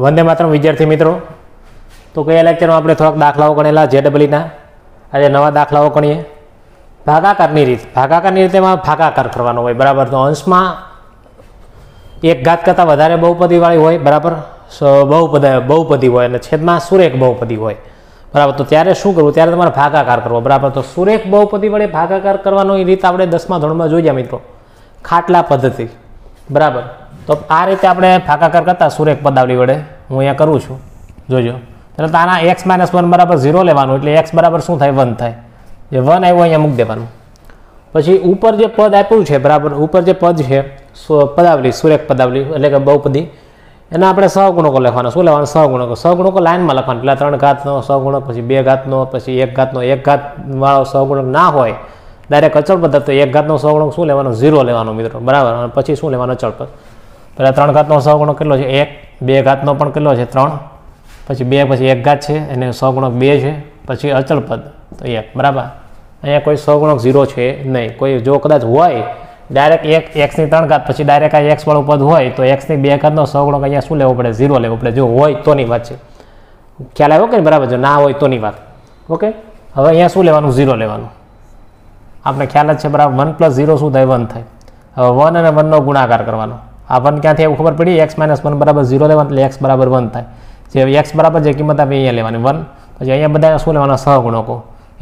વંદે માત્રમ વિદ્યાર્થી મિત્રો તો કયા લેક્ચરમાં આપણે થોડાક દાખલાઓ ગણેલા જે ડબલીના આજે નવા દાખલાઓ ગણીએ ભાગાકારની રીત ભાગાકારની રીતેમાં ભાગાકાર કરવાનો હોય બરાબર તો અંશમાં એક ઘાત કરતાં વધારે બહુપદીવાળી હોય બરાબર બહુપદ બહુપદી હોય અને છેદમાં સુરેખ બહુપદી હોય બરાબર તો ત્યારે શું કરવું ત્યારે તમારે ભાગાકાર કરવો બરાબર તો સુરેખ બહુપદી વડે ભાગાકાર કરવાનો એ રીત આપણે દસમા ધોરણમાં જોઈ ગયા મિત્રો ખાટલા પદ્ધતિ બરાબર તો આ રીતે આપણે ફાકાકાર કરતા સુરેખ પદાવલી વડે હું અહીંયા કરું છું જોજો એટલે આના એક્સ માઇનસ વન બરાબર ઝીરો લેવાનું એટલે એક્સ બરાબર શું થાય વન થાય જે વન આવ્યું અહીંયા મૂકી દેવાનું પછી ઉપર જે પદ આપ્યું છે બરાબર ઉપર જે પદ છે પદાવલી સુરેખ પદાવલી એટલે કે બહુપદી એના આપણે સહગુણકો લખવાના શું લેવાનું ગુણકો સહગુણકો ગુણકો લાઇનમાં લખવાનું પહેલાં ત્રણ ઘાતનો સહગુણક પછી બે ઘાતનો પછી એક ઘાતનો એક ઘાતવાળો ગુણક ના હોય ડાયરેક્ટ અચળ પદ તો એક ઘાતનો સહગુણક શું લેવાનો ઝીરો લેવાનો મિત્રો બરાબર અને પછી શું લેવાનો અચળ પદ પહેલાં ત્રણ ઘાતનો સહગુણો કેટલો છે એક બે ઘાતનો પણ કેટલો છે ત્રણ પછી બે પછી એક ઘાત છે એને સહગુણક બે છે પછી અચળ પદ તો એક બરાબર અહીંયા કોઈ સહગુણક ઝીરો છે નહીં કોઈ જો કદાચ હોય ડાયરેક્ટ એક એક્સની ત્રણ ઘાત પછી ડાયરેક્ટ આ એક્સવાળું પદ હોય તો એક્સની બે ઘાતનો સહગુણક અહીંયા શું લેવો પડે ઝીરો લેવો પડે જો હોય તોની વાત છે ખ્યાલ આવ્યો કે બરાબર જો ના હોય તોની વાત ઓકે હવે અહીંયા શું લેવાનું ઝીરો લેવાનું આપણે ખ્યાલ જ છે બરાબર વન પ્લસ ઝીરો શું થાય વન થાય હવે વન અને વનનો ગુણાકાર કરવાનો આ વન ક્યાંથી એવું ખબર પડી એક્સ માઇનસ વન બરાબર ઝીરો લેવાનું એટલે એક્સ બરાબર વન થાય જે એક્સ બરાબર જે કિંમત આપે અહીંયા લેવાની વન પછી અહીંયા બધાને શું લેવાના સહગુણકો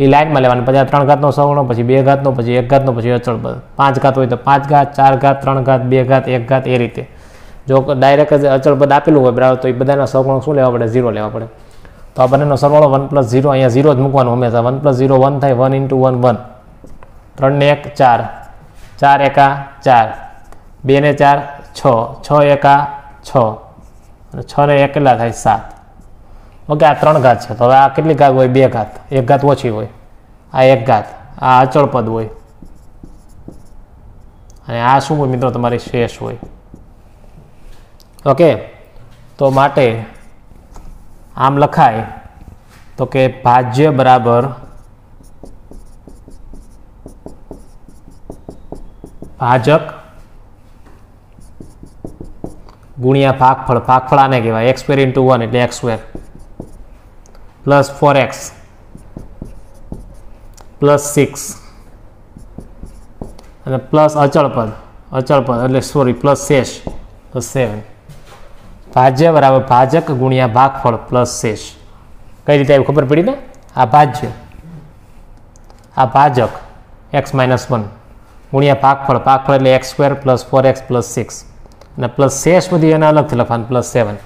એ લાઇનમાં લેવાના પછી આ ત્રણ ઘાતનો સહગુણો પછી બે ઘાતનો પછી એક ઘાતનો પછી અચળ પાંચ ઘાત હોય તો પાંચ ઘાત ચાર ઘાત ત્રણ ઘાત બે ઘાત એક ઘાત એ રીતે જો ડાયરેક્ટ જ અચળ પદ આપેલું હોય બરાબર તો એ બધાના સહગુણો શું લેવા પડે ઝીરો લેવા પડે તો આ બંનેનો સરવાળો વન પ્લસ ઝીરો અહીંયા ઝીરો જ મૂકવાનો હંમેશા વન પ્લસ ઝીરો વન થાય વન ઇન્ટુ વન વન ત્રણને એક ચાર ચાર એકા ચાર બે ને ચાર છ છ એકા છ અને છ ને એકલા થાય સાત ઓકે આ ત્રણ ઘાત છે તો હવે આ કેટલી ઘાત હોય બે ઘાત એક ઘાત ઓછી હોય આ એક ઘાત આ અચળ પદ હોય અને આ શું હોય મિત્રો તમારી શેષ હોય ઓકે તો માટે આમ લખાય તો કે ભાજ્ય બરાબર ભાજક ગુણ્યા ભાગફળ ભાગફળ આને કહેવાય એક્સ સ્ક્વેર ઇન્ટુ વન એટલે x square plus four x plus six અને પ્લસ અચળપદ અચળપદ એટલે સોરી પ્લસ શેષ પ્લસ સેવન ભાજ્ય બરાબર ભાજક ગુણ્યા ભાગફળ પ્લસ શેષ કઈ રીતે આવી ખબર પડી ને આ ભાજ્ય આ ભાજક એક્સ માઇનસ વન ગુણ્યા ભાગફળ ભાગફળ એટલે x square plus four x plus six અને પ્લસ શેષ બધી એના અલગથી લખવાનું પ્લસ સેવન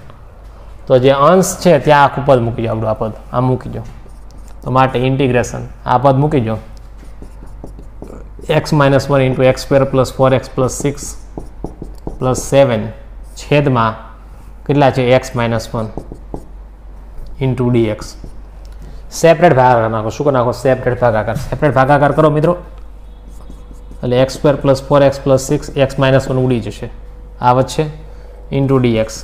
તો જે અંશ છે ત્યાં આખું પદ મૂકી દો આપણું આ પદ આ મૂકી દો તો માટે ઇન્ટિગ્રેશન આ પદ મૂકી દો x minus one into x square plus four x plus six plus seven છેદમાં કેટલા છે x minus one into x separate ભાગાકાર નાખો શું નાખો સેપરેટ ભાગાકાર સેપરેટ ભાગાકાર કરો મિત્રો એટલે x square plus four x plus six x minus one ઉડી જશે આ વચ્ચે ઇન્ટુ ડીએક્સ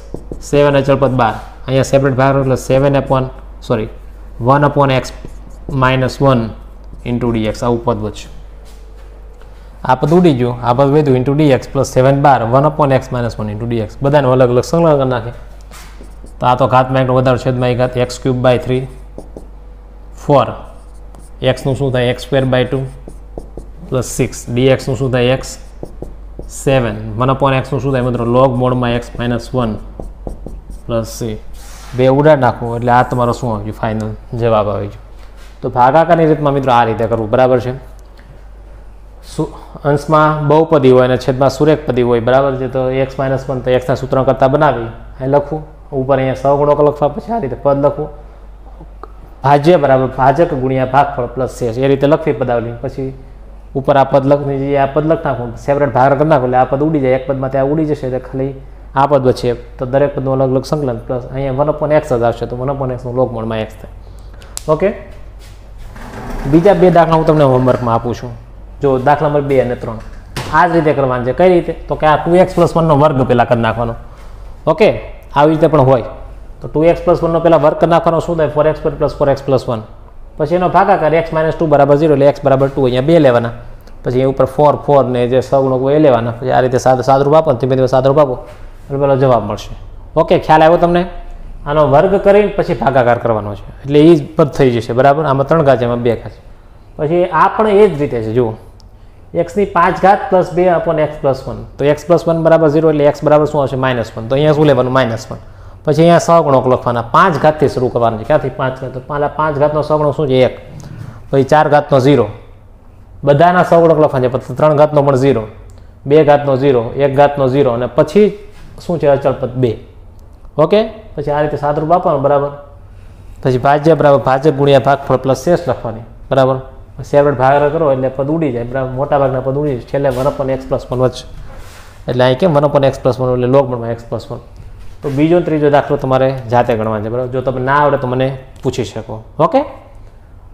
સેવન અચળ પદ બાર અહીંયા સેપરેટ ભાગ એટલે seven upon sorry one upon x minus one into dx આવું પદ વધશે આ પદ ઉડી ગયું આ પદ વધ્યું ઇન્ટુ ડીએક્સ પ્લસ સેવન બાર one upon x minus one into dx બધાને અલગ અલગ સંલગ્ન કરી નાખે તો આ તો ઘાતમાં એકનો વધારો છેદમાં એક ઘાત x cube by three four એક્સનું શું થાય x square by two plus six ડીએક્સનું શું થાય એક્સ સેવન વન અપોન એક્સનું શું થાય મિત્રો લોગ મોડમાં x minus one plus c બે ઉડાડ નાખવું એટલે આ તમારો શું આવ્યું ફાઇનલ જવાબ આવી ગયો તો ભાગાકારની રીતમાં મિત્રો આ રીતે કરવું બરાબર છે સુ અંશમાં બહુપદી હોય અને છેદમાં સુરેખપદી હોય બરાબર છે તો એક્સ માઇનસ વન તો એક્સના સૂત્ર કરતાં બનાવી એ લખવું ઉપર અહીંયા સૌ સહગુણક લખવા પછી આ રીતે પદ લખવું ભાજ્ય બરાબર ભાજક ગુણ્યા ભાગફળ પ્લસ છે એ રીતે લખવી પદાવલી પછી ઉપર આ પદ લખ આ પદ લખ નાખું સેપરેટ ભાગ કરી નાખું એટલે આ પદ ઉડી જાય એક પદમાં ત્યાં ઉડી જશે એટલે ખાલી આ પદ છે તો દરેક પદનું અલગ અલગ સંકલન પ્લસ અહીંયા વન અપોન એક્સ જ આવશે તો વન અપોન એક્સનું લોકમૂળમાં એક્સ થાય ઓકે બીજા બે દાખલા હું તમને હોમવર્કમાં આપું છું જો દાખલા નંબર બે અને ત્રણ આ જ રીતે કરવાનું છે કઈ રીતે તો કે આ ટુ એક્સ પ્લસ વનનો વર્ગ પહેલાં કરી નાખવાનો ઓકે આવી રીતે પણ હોય તો ટુ એક્સ પ્લસ વનનો પહેલાં વર્ગ કરી નાખવાનો શું થાય four x plus four x plus one પછી એનો ભાગાકાર એક્સ માઇનસ ટુ બરાબર ઝીરો એટલે એક્સ બરાબર ટુ અહીંયા બે લેવાના પછી એ ઉપર ફોર ફોર ને જે સગુણકો એ લેવાના પછી આ રીતે સાદ સાદરૂપ આપો ધીમે ધીમે સાદરૂપ આપો એટલે પેલો જવાબ મળશે ઓકે ખ્યાલ આવ્યો તમને આનો વર્ગ કરીને પછી ભાગાકાર કરવાનો છે એટલે એ પદ થઈ જશે બરાબર આમાં ત્રણ ઘાત એમાં બે ઘાત પછી આ પણ એ જ રીતે છે જુઓ એક્સની પાંચ ઘાત પ્લસ બે અપોન એક્સ પ્લસ વન તો એક્સ પ્લસ વન બરાબર ઝીરો એટલે એક્સ બરાબર શું આવશે માઇનસ વન તો અહીંયા શું લેવાનું માઇનસ વન પછી અહીંયા સગણોક લખવાના પાંચ ઘાતથી શરૂ કરવાનું છે ક્યાંથી પાંચ ઘાત પહેલાં પાંચ ઘાતનો સગણો શું છે એક પછી ચાર ઘાતનો ઝીરો બધાના સગણોક લખવાના છે પછી ત્રણ ઘાતનો પણ ઝીરો બે ઘાતનો ઝીરો એક ઘાતનો ઝીરો અને પછી શું છે અચળ બે ઓકે પછી આ રીતે સાદરૂપ આપવાનું બરાબર પછી ભાજ્ય બરાબર ભાજપ ગુણ્યા ભાગફળ પ્લસ શેષ લખવાની બરાબર સેવરેટ ભાગ કરો એટલે પદ ઉડી જાય બરાબર મોટા ભાગના પદ ઉડી જાય છેલ્લે one upon x plus one વધશે એટલે અહીં કેમ one upon x plus one એટલે લોગમણમાં એક્સ પ્લસ વન તો બીજો ત્રીજો દાખલો તમારે જાતે ગણવા છે બરાબર જો તમને ના આવડે તો મને પૂછી શકો ઓકે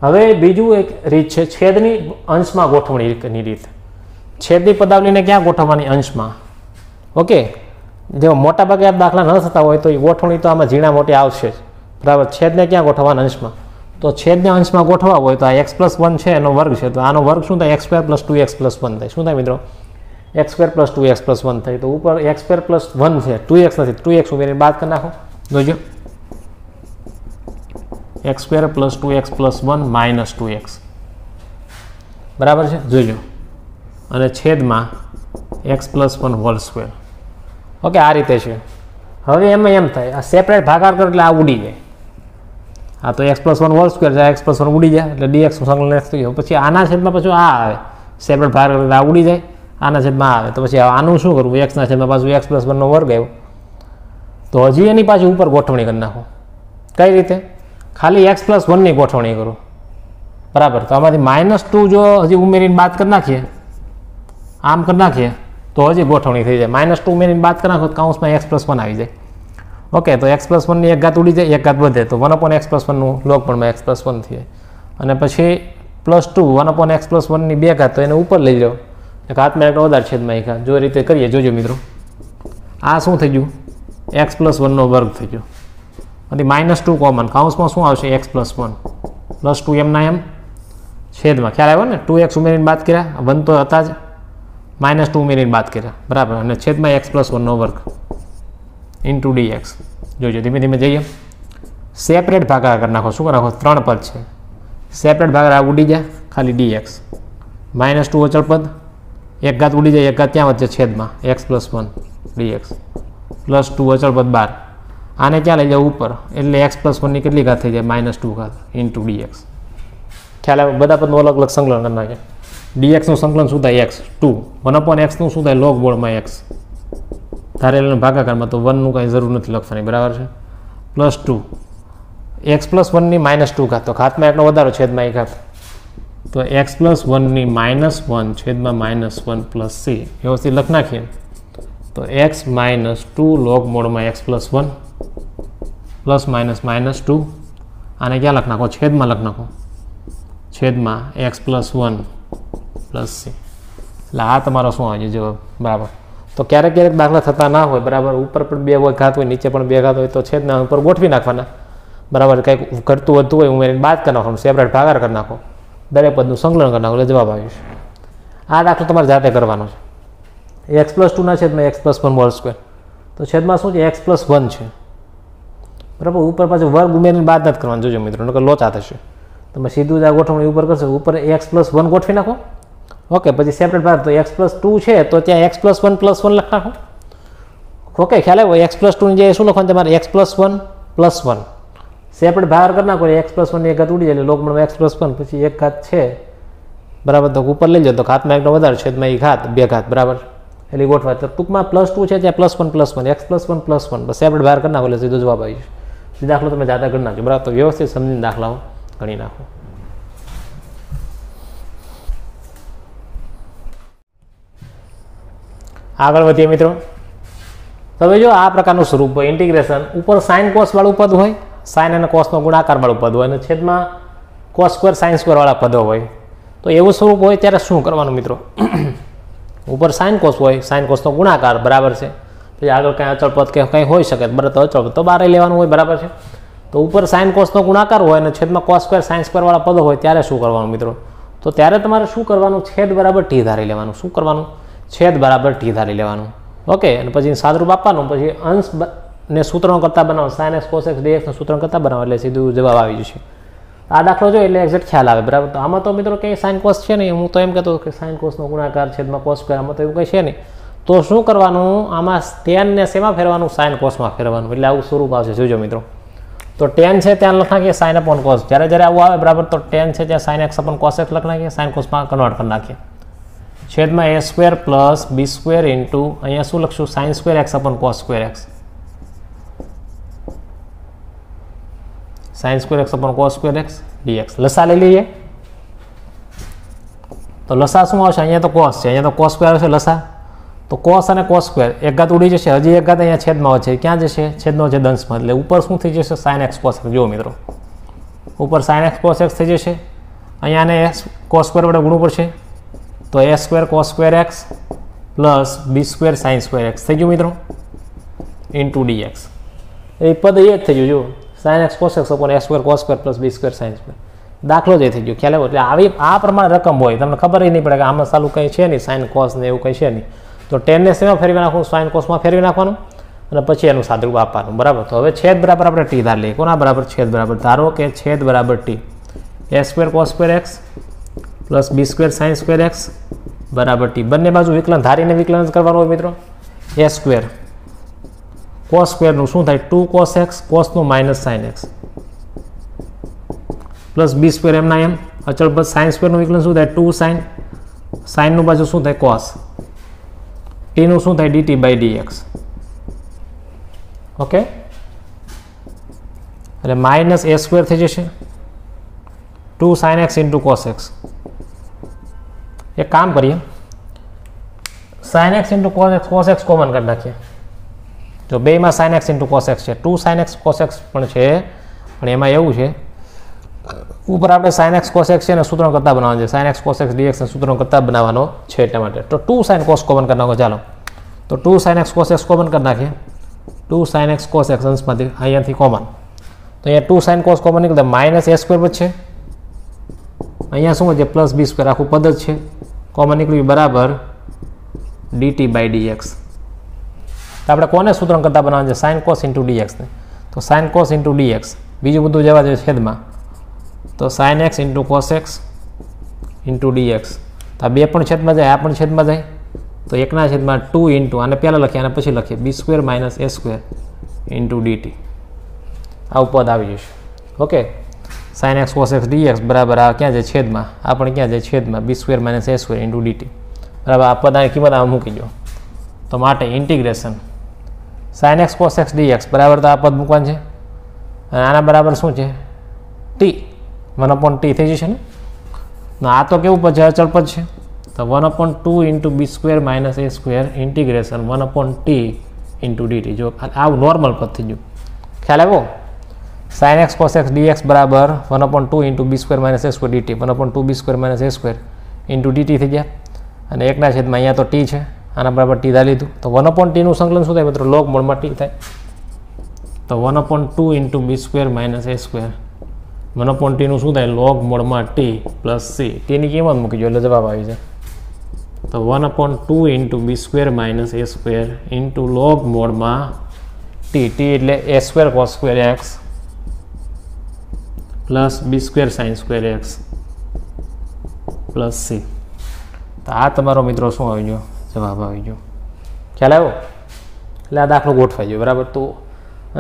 હવે બીજું એક રીત છે છેદની અંશમાં ગોઠવણીની રીત છેદની પદાવલીને ક્યાં ગોઠવવાની અંશમાં ઓકે જો મોટાભાગે આ દાખલા ન થતા હોય તો એ ગોઠવણી તો આમાં ઝીણા મોટી આવશે જ બરાબર છેદને ક્યાં ગોઠવવાના અંશમાં તો છેદને અંશમાં ગોઠવા હોય તો આ એક્સ પ્લસ વન છે એનો વર્ગ છે તો આનો વર્ગ શું થાય x square plus two x plus one થાય શું થાય મિત્રો x square plus two x plus one થાય તો ઉપર એક્સ સ્ક્વેર પ્લસ વન છે ટુ એક્સ નથી ટુ એક્સ ઉમેરીને બાદ કરી નાખો જોજો x square plus two x plus one minus two x બરાબર છે જોઈજો અને છેદમાં x plus one whole square okay આ રીતે છે હવે એમાં એમ થાય આ સેપરેટ ભાગાર કરો એટલે આ ઉડી જાય આ તો x plus one whole square જાય એક્સ પ્લસ વન ઉડી જાય એટલે ડીએક્સનું સંકલન એક્સ થઈ ગયું પછી આના છેદમાં પછી આ આવે સેપરેટ ભાગાકાર એટલે આ ઉડી જાય આના છેદમાં આવે તો પછી આનું શું કરવું એક્સના છેદમાં પાછું એક્સ પ્લસ વનનો વર્ગ આવ્યો તો હજી એની પાછી ઉપર ગોઠવણી કરી નાખો કઈ રીતે ખાલી એક્સ પ્લસ વનની ગોઠવણી કરો બરાબર તો આમાંથી માઇનસ ટુ જો હજી ઉમેરીને બાદ કરી નાખીએ આમ કરી નાખીએ તો હજી ગોઠવણી થઈ જાય માઇનસ ટુ ઉમેરીને બાદ કરી નાખો તો કાઉન્સમાં એક્સ પ્લસ વન આવી જાય ઓકે તો એક્સ પ્લસ વનની એક ઘાત ઉડી જાય એક ઘાત વધે તો વન અપોન એક્સ પ્લસ વનનું લોક પણ એક્સ પ્લસ વન થઈ જાય અને પછી plus two one upon x plus વનની બે ઘાત તો એને ઉપર લઈ જાઓ એક હાથમાં એકડો વધારે છેદમાં એક જો રીતે કરીએ જોજો મિત્રો આ શું થઈ ગયું એક્સ પ્લસ વનનો વર્ગ થઈ ગયો અને માઇનસ ટુ કોમન કાઉન્સમાં શું આવશે x plus one plus two એમના એમ છેદમાં ખ્યાલ આવ્યો ને ટુ એક્સ ઉમેરીને બાદ કર્યા વન તો હતા જ માઇનસ ટુ ઉમેરીને બાદ કર્યા બરાબર અને છેદમાં એક્સ પ્લસ વનનો વર્ગ ઇન ટુ ડી એક્સ જોજો ધીમે ધીમે જઈએ સેપરેટ ભાગાકાર કરી નાખો શું કરી નાખો ત્રણ પદ છે સેપરેટ ભાગાકાર ઉડી ગયા ખાલી ડી એક્સ માઇનસ ટુ અચળ પદ એક ઘાત ઉડી જાય એક ઘાત ત્યાં વચ્ચે છેદમાં x plus one dx plus two અચળ પદ બાર આને ક્યાં લઈ જાવ ઉપર એટલે એક્સ પ્લસ વનની કેટલી ઘાત થઈ જાય માઇનસ ટુ ઘાત ઇન્ટુ ડીએક્સ ખ્યાલ આવે બધા પદનું અલગ અલગ સંકલન કરી નાખે ડીએક્સનું સંકલન શું થાય એક્સ ટુ વન અપોન એક્સનું શું થાય લોગ બોર્ડમાં એક્સ ધારેલાના ભાગાકારમાં તો વનનું કાંઈ જરૂર નથી લખવાની બરાબર છે પ્લસ ટુ એક્સ પ્લસ વનની માઇનસ ટુ ઘાત તો ઘાતમાં એકનો વધારો છેદમાં એક ઘાત તો એક્સ પ્લસ વનની માઇનસ વન છેદમાં માઇનસ વન પ્લસ સી વ્યવસ્થિત લખ નાખીએ તો એક્સ માઇનસ ટુ લોગ મોડમાં x plus one plus minus minus two આને ક્યાં લખ નાખો છેદમાં લખ નાખો છેદમાં x plus one plus c એટલે આ તમારો શું આવી જવાબ બરાબર તો ક્યારેક ક્યારેક દાખલા થતા ના હોય બરાબર ઉપર પણ બે હોય ઘાત હોય નીચે પણ બે ઘાત હોય તો છેદના ઉપર ગોઠવી નાખવાના બરાબર કંઈક ઘટતું વધતું હોય હું એને બાદ કરી નાખવાનું સેપરેટ ભાગાર કરી નાખો દરેક પદનું સંકલન કરી એટલે જવાબ આવ્યું છે આ દાખલો તમારે જાતે કરવાનો છે એક્સ પ્લસ ટુના છેદમાં એક્સ પ્લસ વન વર્ગ સ્ક્વેર તો છેદમાં શું છે એક્સ પ્લસ વન છે બરાબર ઉપર પાછું વર્ગ ઉમેરીને બાદ નથી કરવાનું જોજો મિત્રો નકર લોચા થશે તમે સીધું જ આ ગોઠવણી ઉપર કરશો ઉપર એક્સ પ્લસ વન ગોઠવી નાખો ઓકે પછી સેપરેટ ભાગ તો એક્સ પ્લસ ટુ છે તો ત્યાં x plus one plus one લખી નાખો ઓકે ખ્યાલ આવ્યો એક્સ પ્લસ ટુની જે શું લખવાનું તમારે x plus one plus one છે આપણે બહાર કરી નાખો એક્સ પ્લસ વનની એક ઘાત ઉડી જાય એટલે લોકમણમાં એક્સ પ્લસ વન પછી એક ઘાત છે બરાબર તો ઉપર લઈ લો તો ઘાતમાં એકનો વધારે છેદમાં એ ઘાત બે ઘાત બરાબર એટલે ગોઠવા તો ટૂંકમાં પ્લસ ટુ છે ત્યાં plus one plus one x plus one plus one બસ આપણે બહાર કરી નાખો એટલે સીધો જવાબ આવી જશે દાખલો તમે જાતા ગણી નાખજો બરાબર તો વ્યવસ્થિત સમજીને દાખલાઓ ગણી નાખો આગળ વધીએ મિત્રો તમે જો આ પ્રકારનું સ્વરૂપ હોય ઇન્ટિગ્રેશન ઉપર સાઇન વાળું પદ હોય સાઇન અને કોસનો ગુણાકારવાળું પદ હોય અને છેદમાં કોસ સ્ક્વેર સાઇન સ્ક્વેરવાળા પદો હોય તો એવું સ્વરૂપ હોય ત્યારે શું કરવાનું મિત્રો ઉપર સાઇન કોસ હોય સાઇન કોસનો ગુણાકાર બરાબર છે પછી આગળ કંઈ અચળ પદ કે કંઈ હોઈ શકે બરાબર અચળ પદ તો બારે લેવાનું હોય બરાબર છે તો ઉપર સાઇન કોસનો ગુણાકાર હોય અને છેદમાં કોસ સ્ક્વેર સાઇન સ્ક્વેરવાળા પદો હોય ત્યારે શું કરવાનું મિત્રો તો ત્યારે તમારે શું કરવાનું છેદ બરાબર ટી ધારી લેવાનું શું કરવાનું છેદ બરાબર ટી ધારી લેવાનું ઓકે અને પછી સાદરૂપ આપવાનું પછી અંશ ને સૂત્રનો કરતા બનાવો સાઇન એક્સ કોસ એક્સ ડીએક્સનો સૂત્રનો કરતા બનાવો એટલે સીધું જવાબ આવી જશે આ દાખલો જોઈએ એટલે એક્ઝેક્ટ ખ્યાલ આવે બરાબર તો આમાં તો મિત્રો કંઈ સાઇન કોસ છે નહીં હું તો એમ કહેતો કે સાઇન કોસનો ગુણાકાર છેદમાં કોસ સ્ક્વેર આમાં તો એવું કંઈ છે નહીં તો શું કરવાનું આમાં ટેનને શેમાં ફેરવાનું સાઇન કોસમાં ફેરવાનું એટલે આવું સ્વરૂપ આવશે જોજો મિત્રો તો ટેન છે ત્યાં લખ નાખીએ સાઇન અપોન કોસ જ્યારે જ્યારે આવું આવે બરાબર તો ટેન છે ત્યાં sine x upon cos x લખ સાઇન કોસમાં કન્વર્ટ કરી નાખીએ છેદમાં a square plus b square into અહીંયા શું લખશું sine square x upon cos square x sine square x upon cos square x dx લસા લઈ લઈએ તો લસા શું આવશે અહીંયા તો કોસ છે અહીંયા તો કોસ સ્ક્વેર આવશે લસા તો કોસ અને કોસ સ્ક્વેર એક ગાત ઉડી જશે હજી એક ગાત અહીંયા છેદમાં છે ક્યાં જશે છેદનો છે દંશમાં એટલે ઉપર શું થઈ જશે સાઇન એક્સ કોસ જુઓ મિત્રો ઉપર સાઇન એક્સ કોસ એક્સ થઈ જશે અહીંયાને એસ કોસ સ્ક્વેર વડે ગુણવું પડશે તો a square cos square x plus b square sine square x થઈ ગયું મિત્રો ડી એક્સ એ પદ એ જ થઈ ગયું જુઓ sine x cos x a square cos square plus b square sine square દાખલો જ થઈ ગયો ખ્યાલ આવ્યો એટલે આવી આ પ્રમાણે રકમ હોય તમને ખબર નહીં પડે કે આમાં સાલું કંઈ છે નહીં સાઇન કોસ ને એવું કંઈ છે નહીં તો ટેનને સેમાં ફેરવી નાખવું સાઇન કોસમાં ફેરવી નાખવાનું અને પછી એનું સાદરૂપ આપવાનું બરાબર તો હવે છેદ બરાબર આપણે ટી ધાર લઈએ કોના બરાબર છેદ બરાબર ધારો કે છેદ બરાબર t a square cos square x plus b square sine square x બરાબર ટી બંને બાજુ વિકલન ધારીને વિકલન કરવાનું હોય મિત્રો એ સ્ક્વેર कॉस स्क्वेर शू टू कोस एक्स कॉस नो minus sine x plus b square एम एम अचल बस साइन स्क्वेर विकलन शू टू साइन साइन नो बाजू शू कॉस टी नु शू d t by d x okay अरे माइनस ए स्क्वेर थी जैसे two sine x into cos x एक काम करिए sine x into cos x cos x common कर नाखिए તો બે માં sinx * cosx છે 2 sinx cosx પણ છે અને એમાં એવું છે ઉપર આપણે sinx cosx છે અને સૂત્રનો કрта બનાવવાનો છે sinx cosx dx નું સૂત્રનો કрта બનાવવાનો છે એટલે માટે તો 2 sin cos કોમન કરવાનો કો ચાલો તો 2 sinx cosx કોમન કરના કે 2 sinx cosx સમपदी આયાથી કોમન તો આ 2 sin cos કોમન નીકળદે - a² બચે અહીંયા શું હોજે + b² આખો પદ છે કોમન નીકળ્યું બરાબર dt / dx આપણે કોને સૂત્રણ કરતા બનાવવાનું છે સાઇન કોસ ઇન્ટુ ડીએક્સને તો સાઇન કોસ ઇન્ટુ ડીએક્સ બીજું બધું જવા જોઈએ છેદમાં તો sine x into cos x into dx તો આ બે પણ છેદમાં જાય આ પણ છેદમાં જાય તો એકના છેદમાં ટુ ઇન્ટુ આને પહેલાં લખીએ અને પછી લખીએ b square minus a square into dt આ ઉપદ આવી જશે okay sine x cos x dx બરાબર આ ક્યાં છે છેદમાં આ પણ ક્યાં છે છેદમાં b square minus a square into dt બરાબર આ પદ આની કિંમત આમાં મૂકી દો તો માટે integration sine x cos x d x બરાબર તો આ પદ મૂકવાનું છે અને આના બરાબર શું છે ટી વન અપોન ટી થઈ જશે ને આ તો કેવું પદ છે અચળ પદ છે તો one upon two into b square minus a square integration one upon t into dt જો આવું નોર્મલ પદ થઈ ગયું ખ્યાલ આવ્યો sine x cos x d x બરાબર one upon two into b square minus a square t one upon two b square minus a square into dt થઈ ગયા અને એકના છેદમાં અહીંયા તો ટી છે આના બરાબર ટીધા લીધું તો વન અપોન ટીનું સંકલન શું થાય મિત્રો લોક મૂળમાં ટી થાય તો one upon two into b square minus a square one upon ટીનું શું થાય લોગ મૂળમાં ટી પ્લસ સી ટીની કિંમત મૂકી જોઈએ એટલે જવાબ આવી જાય તો one upon two into b square minus a square into log મોડમાં ટી ટી એટલે a square cos square x plus b square sine square x plus c તો આ તમારો મિત્રો શું આવી ગયો જવાબ આવી ગયો ખ્યાલ આવ્યો એટલે આ દાખલો ગોઠવાઈ ગયો બરાબર તો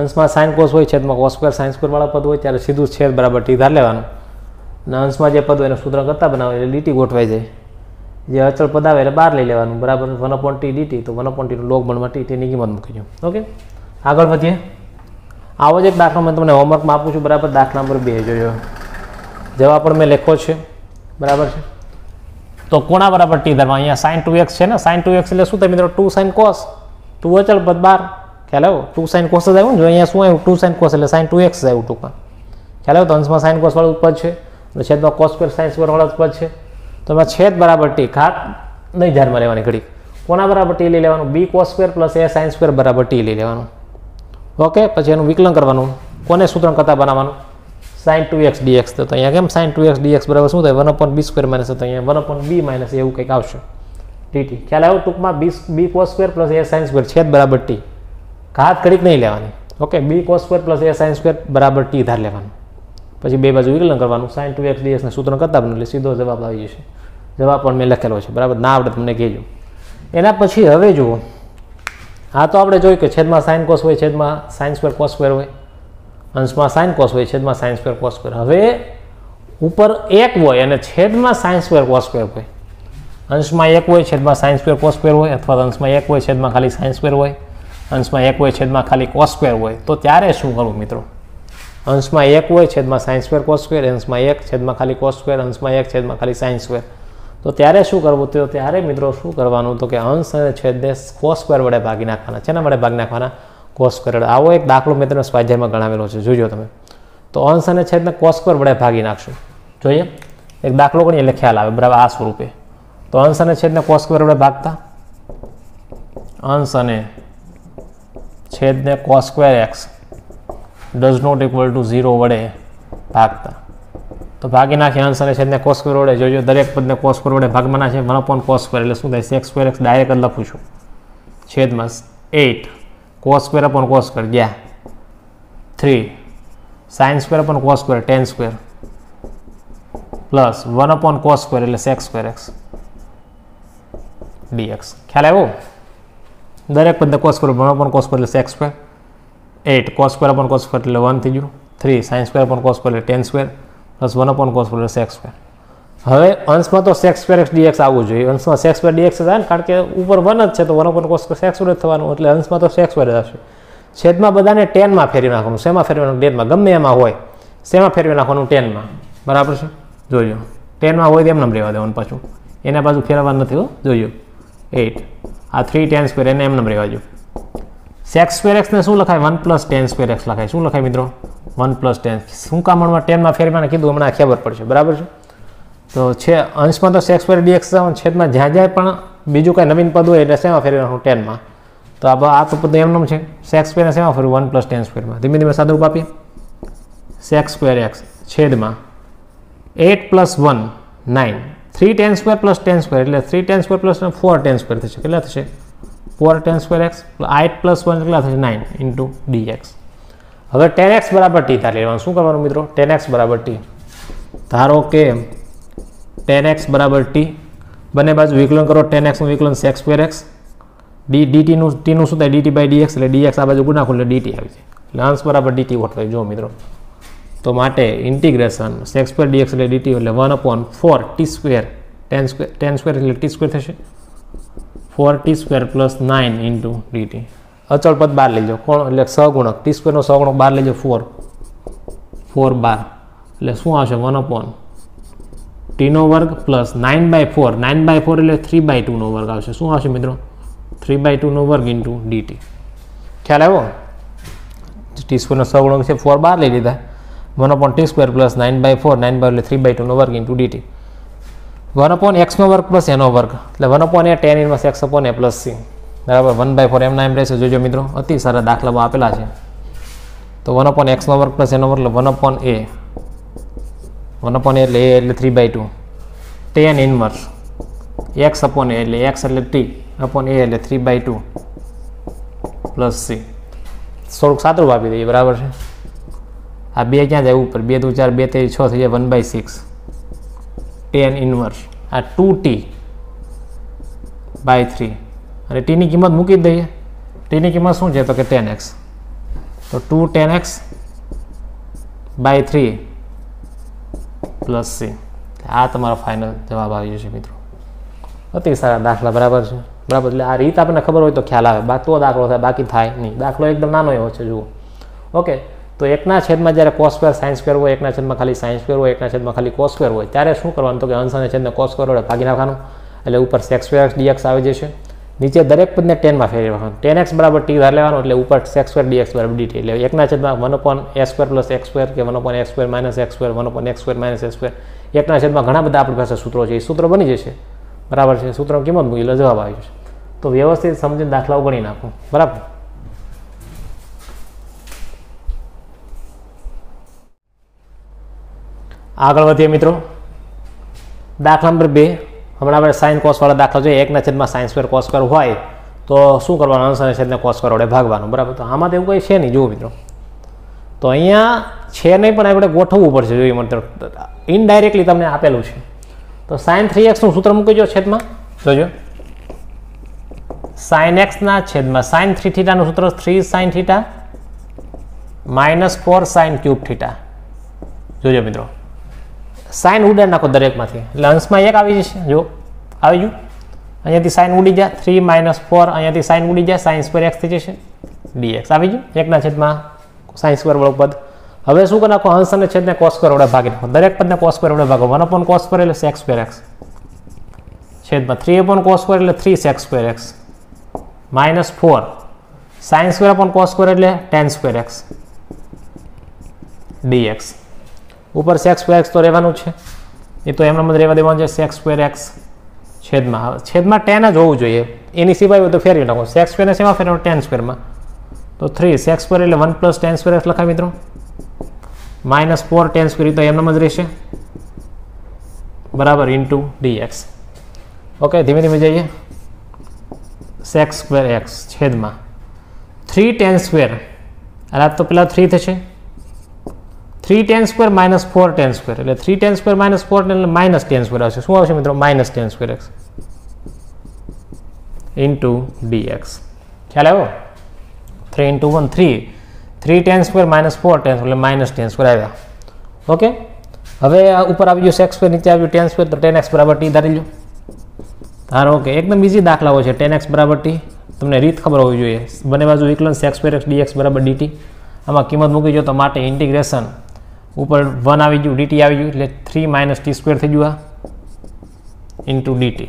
અંશમાં સાઇન કોસ હોય છેદમાં કોસ સ્ક્વેર સાઇન સ્ક્વેરવાળા પદ હોય ત્યારે સીધું છેદ બરાબર ટી ધાર લેવાનું અને અંશમાં જે પદ હોય એને સૂત્ર કરતા બનાવે એટલે લીટી ગોઠવાઈ જાય જે અચળ પદ આવે એટલે બહાર લઈ લેવાનું બરાબર વન અપોન ટી ડીટી તો વન અપોન ટીનું લોગ મળમાં ટી ટીની કિંમત મૂકી દઉં ઓકે આગળ વધીએ આવો જ એક દાખલો મેં તમને હોમવર્કમાં આપું છું બરાબર દાખલા નંબર બે જોયો જવાબ પણ મેં લખ્યો છે બરાબર છે તો કોણા બરાબર ટી ધરમાં અહીંયા સાઇન ટુ એક્સ છે ને સાઇન ટુ એક્સ એટલે શું થાય મિત્રો ટુ સાઇન કોસ ટુ અચળ બદબાર ખ્યાલ આવ્યો ટુ સાઇન કોસ જ આવ્યું ને અહીંયા શું આવ્યું ટુ સાઇન કોસ એટલે સાઇન ટુ એક્સ આવ્યું ટૂંકમાં ખ્યાલ આવ્યો તો અંશમાં સાઇન કોસ વાળું પદ છે અને છેદમાં કોસ સ્ક્વેર સાઇન સ્ક્વેર વાળા પદ છે તો એમાં છેદ બરાબર ટી ઘાત નહીં ધ્યાનમાં લેવાની ઘડી કોના બરાબર ટી લઈ લેવાનું b cos square plus a sines square બરાબર ટી લઈ લેવાનું ઓકે પછી એનું વિકલન કરવાનું કોને સૂત્રણ કરતાં બનાવવાનું સાઇન ટુ એક્સ ડીએક્સ તો અહીંયા કેમ સાઇન ટુ એક્સ ડીએક્સ બરાબર શું થાય one upon b square minus તો અહીંયા વન અપોન બી માઇનસ એવું કંઈક આવશે ટી ખ્યાલ આવ્યો ટૂંકમાં b b cos square plus a sine square છેદ બરાબર ટી ઘાત ઘડીક નહીં લેવાની okay b cos square plus a sine square બરાબર ટી ધાર લેવાનું પછી બે બાજુ વિકલન કરવાનું સાઇન ટુ એક્સ ડીએક્સને સૂત્ર કરતા એટલે સીધો જવાબ આવી જશે જવાબ પણ મેં લખેલો છે બરાબર ના આવડે તમને કહેજો એના પછી હવે જુઓ આ તો આપણે જોયું કે છેદમાં સાઇન કોસ હોય છેદમાં સાઇન સ્ક્વેર કોસ સ્ક્વેર હોય અંશમાં સાઇન કોસ હોય છેદમાં સાઇન સ્ક્વેર કોસ સ્ક્વેર હવે ઉપર એક હોય અને છેદમાં સાઇન સ્ક્વેર કોસ સ્ક્વેર હોય અંશમાં એક હોય છેદમાં સાઇન સ્ક્વેર કોસ સ્ક્વેર હોય અથવા અંશમાં એક હોય છેદમાં ખાલી સાઇન સ્ક્વેર હોય અંશમાં એક હોય છેદમાં ખાલી કોસ સ્ક્વેર હોય તો ત્યારે શું કરવું મિત્રો અંશમાં એક હોય છેદમાં સાઇન સ્ક્વેર કોસ સ્ક્વેર અંશમાં એક છેદમાં ખાલી કોસ સ્ક્વેર અંશમાં એક છેદમાં ખાલી સાઇન સ્ક્વેર તો ત્યારે શું કરવું તો ત્યારે મિત્રો શું કરવાનું તો કે અંશ અને છેદને કોસ સ્ક્વેર વડે ભાગી નાખવાના છેના વડે ભાગી નાખવાના કોસ કરેડ આવો એક દાખલો મેં તમને સ્વાધ્યાયમાં ગણાવેલો છે જોજો તમે તો અંશ અને છેદને કોસ પર વડે ભાગી નાખશું જોઈએ એક દાખલો ગણીએ એટલે ખ્યાલ આવે બરાબર આ સ્વરૂપે તો અંશ અને છેદને કોસ પર વડે ભાગતા અંશ અને છેદને cos square x does not equal to zero વડે ભાગતા તો ભાગી નાખીએ અંશ અને છેદને કોસ સ્ક્વેર વડે જોજો દરેક પદને કોસ સ્ક્વેર વડે ભાગમાં નાખીએ મનોપોન કોસ સ્ક્વેર એટલે શું થાય સેક્સ સ્ક્વેર એક્સ ડાયરેક્ટ લખું છું છેદમાં eight cos square upon cos square गया three sine square upon cos square tan square plus one upon cos square x square x d x ख्याल है वो दरक पद cos square one upon cos square x square eight cos square upon cos square one थी गयु three sine square upon cos square tan square plus one upon cos square x square હવે અંશમાં તો સેક્સ સેક્સપેર એક્સ ડીએક્સ આવવું જોઈએ અંશમાં sex સેક્સપેર dx થાય ને કારણ કે ઉપર વન જ છે તો વન ઓપન કોસ સેક્સપેર જ થવાનું એટલે અંશમાં તો સેક્સ જ આવશે છેદમાં બધાને ટેનમાં ફેરવી નાખવાનું શેમાં ફેરવાનું ટેનમાં ગમે એમાં હોય શેમાં ફેરવી નાખવાનું ટેનમાં બરાબર છે જોજો ટેનમાં હોય તો એમને રહેવા દેવાનું પાછું એના પાછું ફેરવવાનું નથી હો જોજો એટ આ થ્રી ટેન સ્ક્વેર એને એમને રહેવા જો સેક્સ સ્ક્વેર એક્સને શું લખાય one plus tan square x લખાય શું લખાય મિત્રો વન પ્લસ ટેન શું કામણમાં ટેનમાં ફેરવાને કીધું હમણાં ખબર પડશે બરાબર છે તો 6 અંશમાં તો સેક સ્ક્વેર dx / માં જ્યા જાય પણ બીજો કઈ નવીન પદ હોય એટલે સેમાં ફેરવણો 10 માં તો આ તો ઉપર એમનોમ છે સેક સ્ક્વેર એમાં ફેરવ 1 + 10 સ્ક્વેર માં ધીમે ધીમે સાદુ રૂપ આપીએ સેક સ્ક્વેર x / માં 8 + 1 9 3 10 સ્ક્વેર + 10 સ્ક્વેર એટલે 3 10 સ્ક્વેર + 4 10 સ્ક્વેર થશે કેટલા થશે 4 10 સ્ક્વેર x તો 8 + 1 કેટલા થશે 9 * dx હવે 10x = t ધાર લેવાનું શું કરવાનું મિત્રો 10x = t ધારો કે ટેન એક્સ બરાબર ટી બંને બાજુ વિકલન કરો ટેન એક્સનું વિકલન સેક્સ સ્ક્વેર એક્સ ડી ડીટીનું ટીનું શું થાય ડીટી બાય ડીએક્સ એટલે ડીએક્સ આ બાજુ ગુના ખુલ્લે ડીટી આવી જાય એટલે અંશ બરાબર ડીટી ગોઠવાય જો મિત્રો તો માટે ઇન્ટિગ્રેશન સેક્સ સ્ક્વેર ડીએક્સ એટલે ડીટી એટલે one upon four t square tan square tan square એટલે ટી સ્ક્વેર થશે four t square plus nine into d t અચળ પદ બાર લેજો કોણ એટલે સગુણક ટી સ્ક્વેરનો સગુણક બાર લેજો ફોર ફોર બાર એટલે શું આવશે વન અપોન ટીનો વર્ગ plus nine by four nine by four એટલે થ્રી બાય ટુનો વર્ગ આવશે શું આવશે મિત્રો થ્રી બાય ટુ નો વર્ગ ઇન્ટુ ડીટી ખ્યાલ આવ્યો ટી સ્ક્વેરનો સગુણક છે ફોર બાર લઈ લીધા one upon t square plus nine by four nine by એટલે થ્રી બાય ટુ નો વર્ગ ઇન્ટુ ડીટી વન અપોન એક્સનો વર્ગ પ્લસ એનો વર્ગ એટલે one upon a tan inverse x upon a plus c બરાબર વન બાય ફોર એમના એમ રહેશે જોજો મિત્રો અતિ સારા દાખલામાં આપેલા છે તો વન અપોન એક્સનો વર્ગ પ્લસ એનો વર્ગ એટલે one upon a 1 upon a એટલે 3/2 tan ઇનવર્સ x / a એટલે x એટલે t / a એટલે 3/2 + c સૂરક સાતુર ભાપી દે ય બરાબર છે આ બે ક્યાં જાય ઉપર 2 * 2 4 2 * 3 6 થઈ જાય 1/6 tan ઇનવર્સ આ 2t / 3 અને t ની કિંમત મૂકી દે તે ની કિંમત શું છે તો કે tan x તો 2 tan x / 3 પ્લસ સી આ તમારો ફાઇનલ જવાબ આવી જશે મિત્રો અતિ સારા દાખલા બરાબર છે બરાબર એટલે આ રીત આપણને ખબર હોય તો ખ્યાલ આવે બા તો દાખલો થાય બાકી થાય નહીં દાખલો એકદમ નાનો એવો છે જુઓ ઓકે તો એકના છેદમાં જ્યારે કોસ સાયન્સ સાઇન્સ સ્ક્વેર હોય એકના છેદમાં ખાલી સાઇન્સ સ્ક્વેર હોય એકના છેદમાં ખાલી કોસ હોય ત્યારે શું કરવાનું તો કે અંશ અને છેદને કોસ સ્ક્વેર વડે ભાગી નાખવાનું એટલે ઉપર સેક્સ સ્ક્વેર ડીએક્સ આવી જશે નીચે દરેક પદને ટેનમાં ફેરવવાનું ટેન એક્સ બરાબર ટી વાર લેવાનું એટલે ઉપર સેક્સ સ્ક્વેર ડીએક્સ બરાબર ડીટી એટલે એકના છેદમાં one upon a square plus x square કે one upon x square minus x square one upon x square minus x square એકના છેદમાં ઘણા બધા આપણી પાસે સૂત્રો છે એ સૂત્રો બની જશે બરાબર છે સૂત્રોની કિંમત મૂકી એટલે જવાબ આવી છે તો વ્યવસ્થિત સમજીને દાખલાઓ ગણી નાખું બરાબર આગળ વધીએ મિત્રો દાખલા નંબર બે હમણાં આપણે સાઇન કોસવાળો દાખલો જોઈએ એકના છેદમાં સાઇન્સ સ્ક્વેર કોસ સ્ક્વેર હોય તો શું કરવાનું અંશના છેદને કોસ સ્ક્વેર વડે ભાગવાનું બરાબર તો આમાં એવું કંઈ છે નહીં જુઓ મિત્રો તો અહીંયા છે નહીં પણ આપણે ગોઠવવું પડશે જોઈએ મતલબ ઇનડાયરેક્ટલી તમને આપેલું છે તો સાઇન થ્રી એક્સનું સૂત્ર મૂકી છેદમાં જોજો સાઇન એક્સના છેદમાં સાઇન થ્રી થીટાનું સૂત્ર three sine theta minus four sine cube theta જોજો મિત્રો સાઇન ઉડાડી નાખો દરેકમાંથી એટલે અંશમાં એક આવી જશે જો આવી ગયું અહીંયાથી સાઇન ઉડી જાય થ્રી માઇનસ ફોર અહીંયાથી સાઇન ઉડી જાય સાઇન્સ પર એક્સ થઈ જશે ડીએક્સ આવી ગયું એકના છેદમાં સાયન્સ પર વાળું પદ હવે શું કરી નાખો અંશ અને છેદને કોસ સ્ક્વેર વડે ભાગી નાખો દરેક પદને કોસ સ્ક્વેર વડે ભાગો વન અપોન કોસ સ્ક્વેર એટલે સેક્સ સ્ક્વેર એક્સ છેદમાં થ્રી અપોન કોસ સ્ક્વેર એટલે three sec square x minus four sines square upon cos square એટલે ટેન સ્ક્વેર એક્સ ડીએક્સ ઉપર સેક્સ સ્ક્વેર એક્સ તો રહેવાનું છે એ તો એમનામાં જ રહેવા દેવાનું છે સેક્સ સ્ક્વેર એક્સ છેદમાં હવે છેદમાં ટેન જ હોવું જોઈએ એની સિવાય હોય તો ફેરવી નાખો સેક્સ સ્ક્વેરને સેવા ફેરવવાનું ટેન સ્ક્વેરમાં તો થ્રી સેક્સ સ્ક્વેર એટલે one plus tan square x લખાય મિત્રો માઇનસ ફોર ટેન સ્ક્વેર તો એમનામાં જ રહેશે બરાબર ઇન્ટુ ડીએક્સ ઓકે ધીમે ધીમે જઈએ સેક્સ સ્ક્વેર એક્સ છેદમાં થ્રી ટેન સ્ક્વેર રાત તો પેલા થ્રી થશે three tan square minus four tan square એટલે three tan square minus four એટલે માઇનસ ટેન સ્ક્વેર આવશે શું આવશે મિત્રો minus tan square x into dx ખ્યાલ આવ્યો three into one three three tan square minus four tan એટલે minus tan square આવ્યા ઓકે હવે આ ઉપર આવી ગયું સેક્સ સ્ક્વેર નીચે આવ્યું ટેન સ્ક્વેર તો ટેન એક્સ બરાબર ટી ધારી લો ધારો કે એકદમ ઇઝી દાખલાઓ છે ટેન એક્સ બરાબર ટી તમને રીત ખબર હોવી જોઈએ બંને બાજુ વિકલન સેક્સ સ્ક્વેર એક્સ ડીએક્સ બરાબર ડીટી આમાં કિંમત મૂકી જો તો માટે ઇન્ટિગ્રેશન ઉપર વન આવી ગયું ડીટી આવી ગયું એટલે થ્રી માઇનસ ટી સ્ક્વેર થઈ ગયું આ ઇન્ટુ ડીટી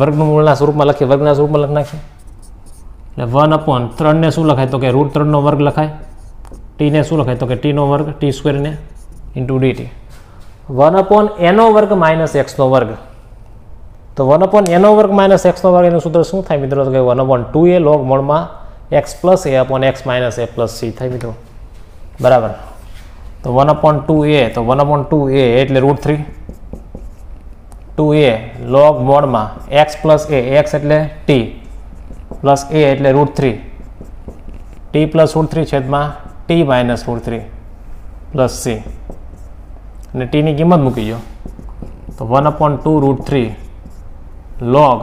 વર્ગનું મૂળના સ્વરૂપમાં લખીએ વર્ગના સ્વરૂપમાં લખી નાખીએ એટલે વન અપોન ત્રણને શું લખાય તો કે રૂટ ત્રણનો વર્ગ લખાય ટીને શું લખાય તો કે ટીનો વર્ગ ટી સ્ક્વેરને ઇન્ટુ ડીટી વન અપોન એનો વર્ગ માઇનસ એક્સનો વર્ગ તો વન અપોન એનો વર્ગ માઇનસ એક્સનો વર્ગ એનું સૂત્ર શું થાય મિત્રો તો કે one upon two a log મોડમાં x plus a upon x minus a plus c થાય મિત્રો બરાબર તો વન અપોન ટુ એ તો વન અપોન ટુ એ એટલે root three two a log મોડમાં એક્સ પ્લસ એ એક્સ એટલે ટી પ્લસ એ એટલે root three t plus root three છેદમાં t minus root three plus c અને ટીની કિંમત મૂકી દો તો one upon two root three log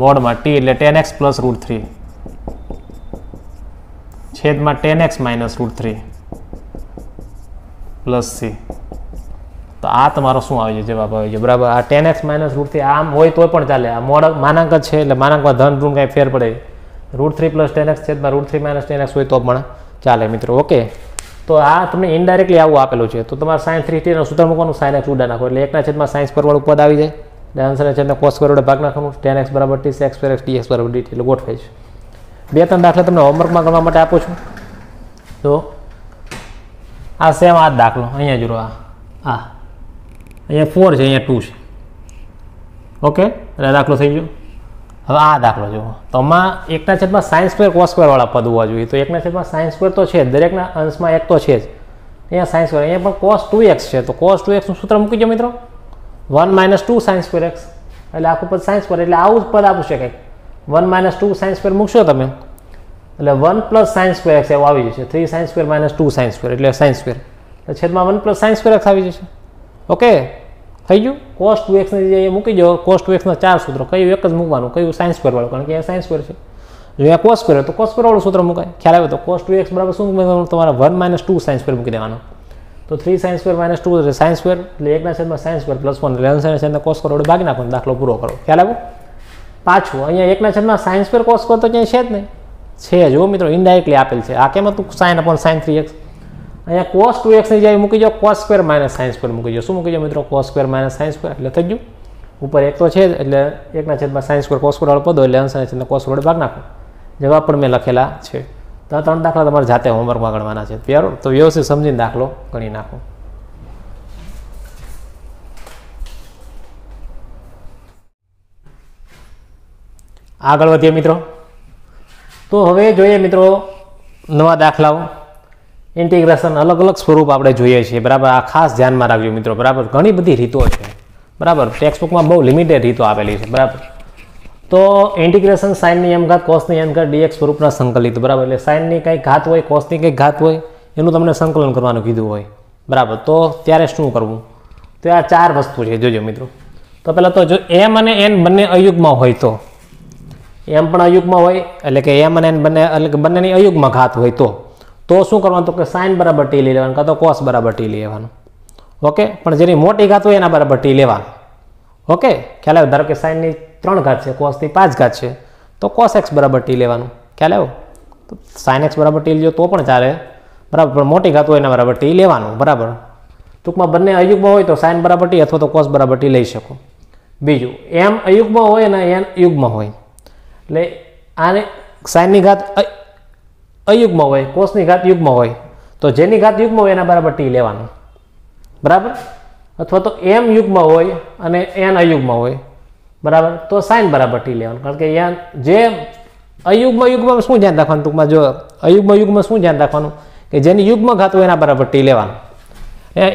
મોડમાં ટી એટલે tan x plus root three છેદમાં tan x minus root three plus c તો આ તમારો શું આવી જાય જવાબ આવી જાય બરાબર આ tan x minus root three આમ હોય તો પણ ચાલે આ મોડ માનાંક છે એટલે માનાંકમાં ધન ઋણ કાંઈ ફેર પડે root three plus tan x છેદમાં root three minus tan x હોય તો પણ ચાલે મિત્રો ઓકે તો આ તમને ઇન્ડાયરેક્ટલી આવું આપેલું છે તો તમારે સાયન્સ થ્રી ટીનું સૂત્ર મૂકવાનું સાઇન એક્સ ઉડા નાખો એટલે એકના છેદમાં સાયન્સ પરવાળું પદ આવી જાય એટલે આન્સર છેદને કોસ વડે ભાગ નાખવાનું ટેન એક્સ બરાબર ટીસ એક્સ પર એક્સ ડીએક્સ બરાબર ડીટી એટલે ગોઠવાય છે બે ત્રણ દાખલા તમને હોમવર્કમાં ગણવા માટે આપું છું તો આ સેમ આ દાખલો અહીંયા જુઓ આ હા અહીંયા ફોર છે અહીંયા ટુ છે ઓકે એટલે દાખલો થઈ ગયો હવે આ દાખલો જુઓ તો આમાં એકના છેદમાં સાયન્સ સ્ક્વેર કોસ પદ હોવા જોઈએ તો એકના છેદમાં સાયન્સ સ્ક્વેર તો છે દરેકના અંશમાં એક તો છે જ અહીંયા સાયન્સ સ્ક્વેર અહીંયા પણ કોસ ટુ એક્સ છે તો કોસ ટુ એક્સનું સૂત્ર મૂકી દો મિત્રો one minus two sines square x એટલે આખું પદ સાયન્સ સ્ક્વેર એટલે આવું જ પદ આપશે કંઈક one minus two sines square મૂકશો તમે એટલે one plus sines square x એવું આવી જશે three sines square minus two sines square એટલે સાયન્સ સ્ક્વેર એટલે છેદમાં one plus sines square x આવી જશે ઓકે થઈ ગયું કોસ્ટ ટુ એક્સની જગ્યાએ મૂકી દો કોસ્ટ ટુ એક્સના ચાર સૂત્રો કયું એક જ મૂકવાનું કયું સાયન્સ સ્ક્વેરવાળું કારણ કે એ સાયન્સ સ્ક્વેર છે જો અહીંયા કોસ્ટ સ્ક્વેર તો કોસ્ટ સ્ક્વેરવાળું સૂત્ર મૂકાય ખ્યાલ આવે તો કોસ્ટ ટુ એક્સ બરાબર શું તમારે one minus two sines square મૂકી દેવાનું તો three sines square minus two એટલે સાયન્સ સ્ક્વેર એટલે એકના છેદમાં સાયન્સ સ્ક્વેર પ્લસ વન એટલે આન્સરના છેદના કોસ્ટ સ્ક્વેર વડે ભાગી નાખવાનો દાખલો પૂરો કરો ખ્યાલ આવ્યો પાછું અહીંયા એકના છેદમાં સાઇન્સ સ્ક્વેર કોસ્ટ સ્ક્વેર તો ક્યાંય છે જ નહીં છે જુઓ મિત્રો ઇન્ડાયરેક્ટલી આપેલ છે આ કેમ હતું sine upon sine three x અહીંયા કોસ ટુ એક્સની જગ્યાએ મૂકી જાઓ cos square minus sine square મૂકી જાઓ શું મૂકી જાઓ મિત્રો cos square minus sine square એટલે થઈ ગયું ઉપર એક તો છે જ એટલે એકના છેદમાં સાઇન સ્ક્વેર કોસ સ્ક્વેર પદો એટલે અંશના છેદમાં કોસ વડે ભાગ નાખો જવાબ પણ મેં લખેલા છે તો આ ત્રણ દાખલા તમારે જાતે હોમવર્કમાં ગણવાના છે પ્યારો તો વ્યવસ્થિત સમજીને દાખલો ગણી નાખો આગળ વધીએ મિત્રો તો હવે જોઈએ મિત્રો નવા દાખલાઓ ઇન્ટિગ્રેશન અલગ અલગ સ્વરૂપ આપણે જોઈએ છીએ બરાબર આ ખાસ ધ્યાનમાં રાખજો મિત્રો બરાબર ઘણી બધી રીતો છે બરાબર ટેક્સ્ટબુકમાં બહુ લિમિટેડ રીતો આપેલી છે બરાબર તો ઇન્ટિગ્રેશન સાઇનની એમ ઘાત કોસની એમ ઘાત ડીએક્સ સ્વરૂપના સંકલિત બરાબર એટલે સાઇનની કંઈક ઘાત હોય કોસની કંઈક ઘાત હોય એનું તમને સંકલન કરવાનું કીધું હોય બરાબર તો ત્યારે શું કરવું તો આ ચાર વસ્તુ છે જોજો મિત્રો તો પહેલાં તો જો એમ અને એન બંને અયુગમાં હોય તો એમ પણ અયુગમાં હોય એટલે કે એમ અને એન બંને એટલે કે બંનેની અયુગમાં ઘાત હોય તો તો શું કરવાનું તો કે સાઇન બરાબર ટી લઈ લેવાનું કાં તો કોસ બરાબર ટી લઈ લેવાનું ઓકે પણ જેની મોટી ઘાત હોય એના બરાબર ટી લેવાનું ઓકે ખ્યાલ આવ્યો ધારો કે સાઇનની ત્રણ ઘાત છે કોસની પાંચ ઘાત છે તો કોસ એક્સ બરાબર ટી લેવાનું ખ્યાલ આવ્યો તો સાઇન એક્સ બરાબર ટી લીધો તો પણ ચાલે બરાબર પણ મોટી ઘાત હોય એના બરાબર ટી લેવાનું બરાબર ટૂંકમાં બંને અયુગમાં હોય તો સાઇન બરાબર ટી અથવા તો કોસ બરાબર ટી લઈ શકો બીજું એમ અયુગમાં હોય અને એન યુગમાં હોય એટલે આને સાઇનની ઘાત અયુગમાં હોય કોષની ઘાત યુગમાં હોય તો જેની ઘાત યુગમાં હોય એના બરાબર ટી લેવાનું બરાબર અથવા તો એમ યુગમાં હોય અને એન અયુગમાં હોય બરાબર તો સાઇન બરાબર ટી લેવાનું કારણ કે એન જે અયુગમાં યુગમાં શું ધ્યાન રાખવાનું ટૂંકમાં જો અયુગ્મ યુગમાં શું ધ્યાન રાખવાનું કે જેની યુગ્મ ઘાત હોય એના બરાબર ટી લેવાનું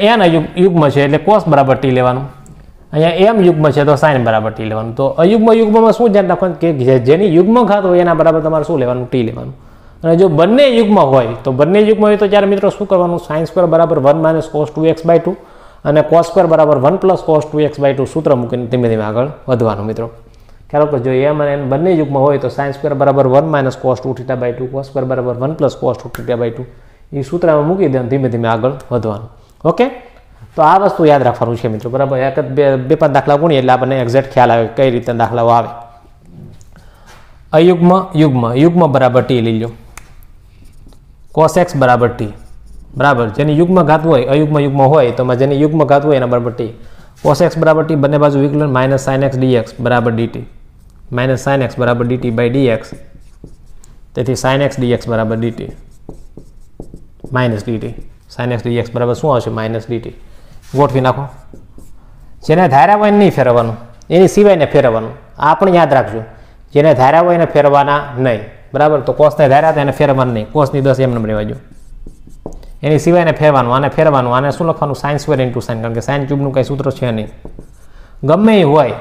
એન અયુગ યુગમાં છે એટલે કોષ બરાબર ટી લેવાનું અહીંયા એમ યુગ્મ છે તો સાઇન બરાબર ટી લેવાનું તો અયુગ્મ યુગ્મમાં શું ધ્યાન રાખવાનું કે જેની યુગ્મ ખાત હોય એના બરાબર તમારે શું લેવાનું ટી લેવાનું અને જો બંને યુગ્મ હોય તો બંને યુગ્મ હોય તો ત્યારે મિત્રો શું કરવાનું સાઇન્સ સ્ક્વેર બરાબર one minus cos two x by two અને કોસ સ્ક્વેર બરાબર one plus cos two x by two સૂત્ર મૂકીને ધીમે ધીમે આગળ વધવાનું મિત્રો ખ્યાલ કે જો એમ અને એમ બંને યુગ્મ હોય તો સાઇન્સ સ્ક્વેર બરાબર one minus cos two theta by two cos square બરાબર one plus cos two theta by two એ સૂત્રમાં મૂકી દે ધીમે ધીમે આગળ વધવાનું ઓકે તો આ વસ્તુ યાદ રાખવાનું છે મિત્રો બરાબર એક બે બે પાંચ દાખલા ગુણીએ એટલે આપણને એક્ઝેક્ટ ખ્યાલ આવે કઈ રીતે દાખલાઓ આવે અયુગ્મ યુગ્મ યુગ્મ બરાબર ટી લઈ લો કોસેક્સ બરાબર ટી બરાબર જેની યુગ્મ ઘાત હોય અયુગ્મ યુગ્મ હોય તો જેની યુગ્મ ઘાત હોય એના બરાબર ટી કોસેક્સ બરાબર ટી બંને બાજુ વિકલન માઇનસ સાઇન એક્સ ડીએક્સ બરાબર ડીટી માઇનસ સાઇન એક્સ બરાબર ડીટી બાય ડીએક્સ તેથી સાઇન એક્સ ડીએક્સ બરાબર d t minus d t sine x dx બરાબર શું આવશે માઇનસ ડીટી ગોઠવી નાખો જેને ધાર્યા હોય નહીં ફેરવવાનું એની સિવાયને ફેરવવાનું આ પણ યાદ રાખજો જેને ધાર્યા હોય એને ફેરવાના નહીં બરાબર તો કોષને ધાર્યા હતા એને ફેરવવાનું નહીં કોષની દસ એમ નંબર રહેવાજો એની સિવાયને ફેરવાનું આને ફેરવાનું આને શું લખવાનું સાયન્સ સ્ક્વેર ઇન્ટુ સાઇન કારણ કે સાઇન ક્યુબનું કંઈ સૂત્ર છે નહીં ગમે એ હોય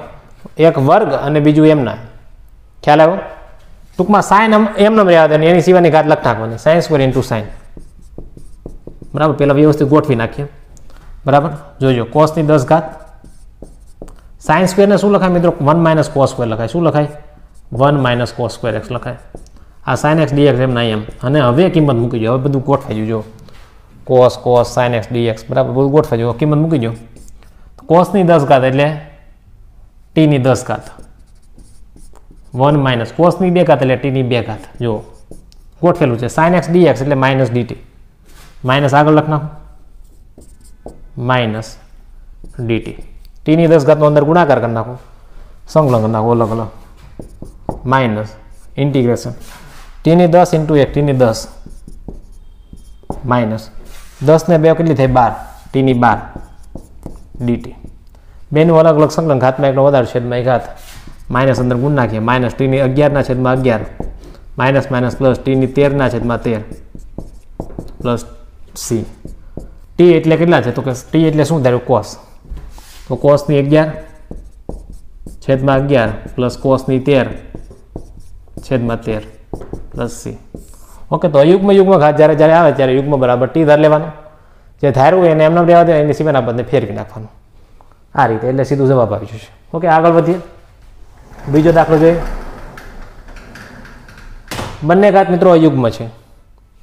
એક વર્ગ અને બીજું એમના ખ્યાલ આવ્યો ટૂંકમાં સાઇન એમ નંબર રહેવા દે એની સિવાયની ઘાત લખ નાખવાની સાયન્સ સ્ક્વેર ઇન્ટુ સાઇન બરાબર પહેલાં વ્યવસ્થિત ગોઠવી નાખીએ बराबर जोजो cos की 10 घात sin स्क्वायर ने શું લખાય મિત્રો 1 - cos² લખાય શું લખાય 1 - cos²x લખાય આ sin x dx એમના એમ અને હવે કિંમત મૂકીજો હવે બધું ગોઠવજો જો cos cos sin x dx બરાબર બધું ગોઠવજો કિંમત મૂકીજો cos ની 10 घात એટલે t ની 10 घात 1 - cos ની 2 घात એટલે t ની 2 घात જો ગોઠવેલું છે sin x dx એટલે - dt - આગળ લખનામ માઇનસ ડીટી ટીની દસ ઘાતનો અંદર ગુણાકાર કરી નાખો સંકલન કરી નાખો અલગ અલગ માઇનસ ઇન્ટિગ્રેશન ટીની દસ ઇન્ટુ એક ટીની દસ માઇનસ દસને બે કેટલી થાય બાર ટીની બાર ડીટી બેનું અલગ અલગ સંકલન ઘાતમાં એકનો વધારે છેદમાં એક ઘાત માઇનસ અંદર ગુણ નાખીએ માઇનસ ટીની અગિયારના છેદમાં અગિયાર માઇનસ માઇનસ પ્લસ ટીની તેરના છેદમાં તેર પ્લસ સી ટી એટલે કેટલા છે તો કે ટી એટલે શું ધાર્યું કોસ તો કોસની અગિયાર છેદમાં અગિયાર પ્લસ કોસની તેર છેદમાં તેર પ્લસ સી ઓકે તો યુગ્મ યુગમાં ઘાત જ્યારે જ્યારે આવે ત્યારે યુગમાં બરાબર ટી ધાર લેવાનું જે ધાર્યું એને એમના રહેવા દેવાનું એની સિવાયના બંને ફેરવી નાખવાનું આ રીતે એટલે સીધું જવાબ આવી જશે ઓકે આગળ વધીએ બીજો દાખલો જોઈએ બંને ઘાત મિત્રો અયુગમાં છે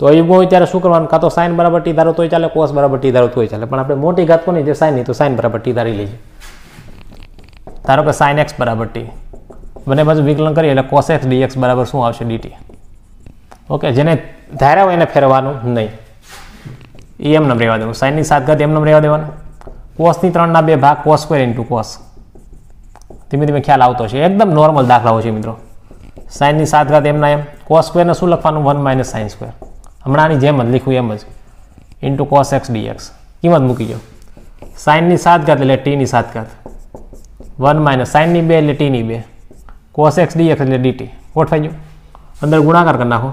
તો અયુગ્મ હોય ત્યારે શું કરવાનું કાં તો સાઇન બરાબર ટી ધારો તોય ચાલે કોસ બરાબર ટી ધારો તોય ચાલે પણ આપણે મોટી ઘાત કોની જે સાઇન નહીં તો સાઇન બરાબર ટી ધારી લઈએ ધારો કે સાઇન એક્સ બરાબર ટી બંને બાજુ વિકલન કરીએ એટલે કોસ એક્સ ડીએક્સ બરાબર શું આવશે ડીટી ઓકે જેને ધાર્યા હોય એને ફેરવાનું નહીં એ એમ નમ રહેવા દેવાનું સાઇનની સાત ઘાત એમ રહેવા દેવાનું કોસની ત્રણના બે ભાગ કોસ સ્ક્વેર ઇન્ટુ કોસ ધીમે ધીમે ખ્યાલ આવતો છે એકદમ નોર્મલ દાખલાઓ છે મિત્રો સાઇનની સાત ઘાત એમના એમ કોસ સ્ક્વેરને શું લખવાનું વન માઇનસ સાઇન્સ સ્ક્વેર હમણાંની જેમ જ લીખું એમ જ ઇન્ટુ કોસ એક્સ ડીએક્સ કિંમત મૂકી જાઓ સાઇનની સાત ઘાત એટલે ટીની સાત ઘાત વન માઇનસ સાઇનની બે એટલે ટીની બે કોસ એક્સ ડીએક્સ એટલે ડીટી ગોઠવાઈ ગયું અંદર ગુણાકાર કરી નાખો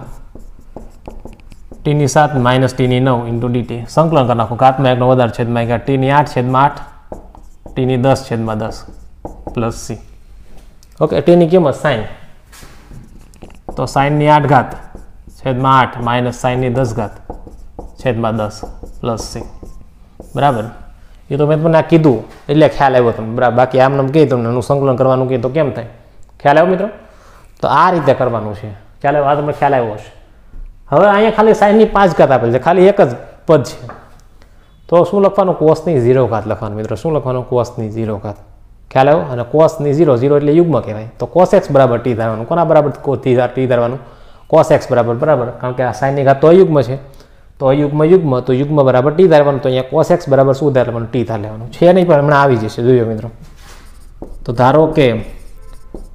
ટીની સાત માઇનસ ટીની નવ ઇન્ટુ ડીટી સંકલન કરી નાખો ઘાતમાં એકનો વધારે છેદમાં એક ટીની આઠ છેદમાં આઠ ટીની દસ છેદમાં દસ પ્લસ સી ઓકે ટીની કિંમત સાઇન તો સાઇનની આઠ ઘાત છેદમાં આઠ માઇનસ સાઈનની દસ ઘાત છેદમાં દસ પ્લસ સી બરાબર એ તો મેં તમને આ કીધું એટલે ખ્યાલ આવ્યો તમને બરાબર બાકી આમને કહી તમને એનું સંકલન કરવાનું કહે તો કેમ થાય ખ્યાલ આવ્યો મિત્રો તો આ રીતે કરવાનું છે ખ્યાલ આવ્યો આ તમને ખ્યાલ આવ્યો હશે હવે અહીંયા ખાલી સાઈનની પાંચ ઘાત આપેલ છે ખાલી એક જ પદ છે તો શું લખવાનું કોસની ઝીરો ઘાત લખવાનું મિત્રો શું લખવાનું કોસની ઝીરો ઘાત ખ્યાલ આવ્યો અને કોસની ઝીરો ઝીરો એટલે યુગમાં કહેવાય તો કોસ એક્સ બરાબર ટી ધારવાનું કોના બરાબર ટી ટી ધારવાનું કોસ એક્સ બરાબર બરાબર કારણ કે આ સાઇનની ઘાત તો અયુગ્મ છે તો અયુગ્મ યુગ્મ તો યુગ્મ બરાબર ટી ધાર લેવાનું તો અહીંયા કોસ એક્સ બરાબર શું ધાર લેવાનું ટી ધાર લેવાનું છે નહીં પણ હમણાં આવી જશે જોયો મિત્રો તો ધારો કે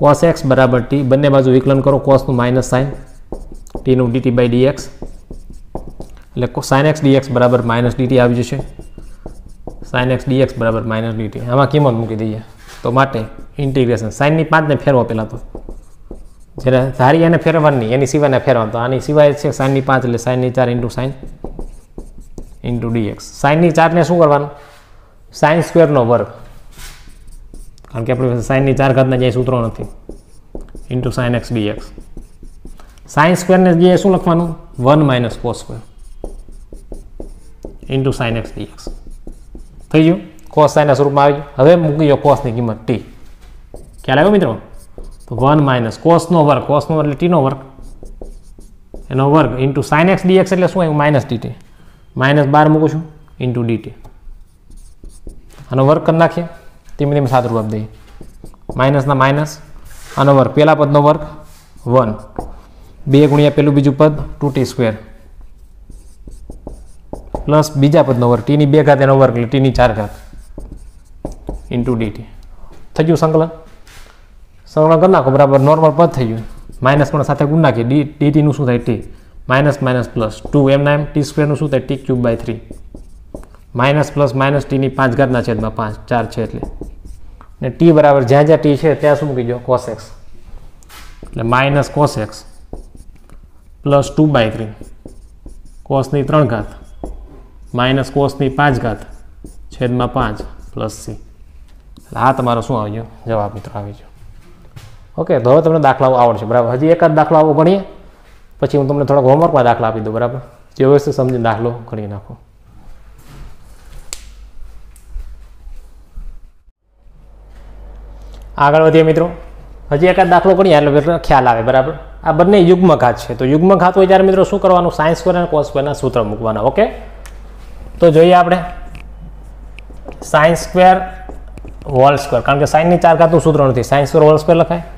કોસ એક્સ બરાબર ટી બંને બાજુ વિકલન કરો કોસનું માઇનસ સાઇન ટીનું ડીટી બાય ડીએક્સ એટલે સાઇન એક્સ ડીએક્સ બરાબર માઇનસ ડીટી આવી જશે સાઇન એક્સ ડીએક્સ બરાબર માઇનસ ડીટી આમાં કિંમત મૂકી દઈએ તો માટે ઇન્ટિગ્રેશન સાઇનની પાંચને ફેરવો પહેલાં તો જ્યારે ધારી એને ફેરવવાની એની સિવાયને ફેરવાનું તો આની સિવાય છે સાઇનની પાંચ એટલે સાઇનની ચાર ઇન્ટુ સાઇન ઇન્ટુ ડીએક્સ સાઇનની ચારને શું કરવાનું સાઇન સ્ક્વેરનો વર્ગ કારણ કે આપણી પાસે સાઇનની ચાર ઘાતના જે સૂત્રો નથી into sine x d x sine સ્ક્વેરને જે શું લખવાનું one minus cos square into sine x d x થઈ ગયું કોસ સાઇનના સ્વરૂપમાં આવી ગયું હવે મૂકી ગયો કોસની કિંમત ટી ખ્યાલ આવ્યો મિત્રો તો વન માઇનસ કોસનો વર્ગ કોસનો એટલે ટીનો વર્ગ એનો વર્ગ ઇન્ટુ સાઇન એક્સ ડીએક્સ એટલે શું આવ્યું માઇનસ ડીટી માઇનસ બાર મૂકું છું ઇન્ટુ ડીટી આનો વર્ગ કરી નાખીએ ધીમે ધીમે સાદું રૂપ દઈએ માઇનસના માઇનસ આનો વર્ગ પહેલા પદનો વર્ગ વન બે ગુણ્યા પેલું બીજું પદ ટુ ટી સ્ક્વેર પ્લસ બીજા પદનો વર્ગ ટીની બે ઘાત એનો વર્ગ એટલે ટીની ચાર ઘાત ઇન્ટુ ડીટી થઈ ગયું સંકલન સંકલન કરી નાખો બરાબર નોર્મલ પદ થઈ ગયું માઇનસ પણ સાથે ગુણ નાખીએ ડી ડીટીનું શું થાય t minus minus plus two એમના એમ ટી સ્ક્વેરનું શું થાય t cube by three minus plus minus ટીની પાંચ ઘાતના છેદમાં પાંચ ચાર છે એટલે ને ટી બરાબર જ્યાં જ્યાં ટી છે ત્યાં શું મૂકી દો કોસ એક્સ એટલે minus cos x plus two by three કોસની ત્રણ ઘાત માઇનસ કોસની પાંચ ઘાત છેદમાં પાંચ પ્લસ સી એટલે આ તમારો શું આવી ગયો જવાબ મિત્રો આવી ગયો ઓકે તો હવે તમને દાખલાઓ આવડશે બરાબર હજી એકાદ દાખલાઓ ગણીએ પછી હું તમને થોડાક હોમવર્કમાં દાખલા આપી દઉં બરાબર જે વ્યવસ્થિત સમજીને દાખલો ગણી નાખો આગળ વધીએ મિત્રો હજી એકાદ દાખલો ગણીએ એટલે મિત્રો ખ્યાલ આવે બરાબર આ બંને યુગ્મઘાત છે તો યુગ્મઘાત હોય ત્યારે મિત્રો શું કરવાનું સાયન્સ સ્ક્વેર અને કોસ સ્ક્વેરના સૂત્ર મૂકવાના ઓકે તો જોઈએ આપણે સાયન્સ સ્કવેર વોલ સ્ક્વેર કારણ કે સાઇનની ચાર ઘાતનું સૂત્ર નથી સાયન્સ સ્ક્વેર વોલ સ્ક્વેર લખાય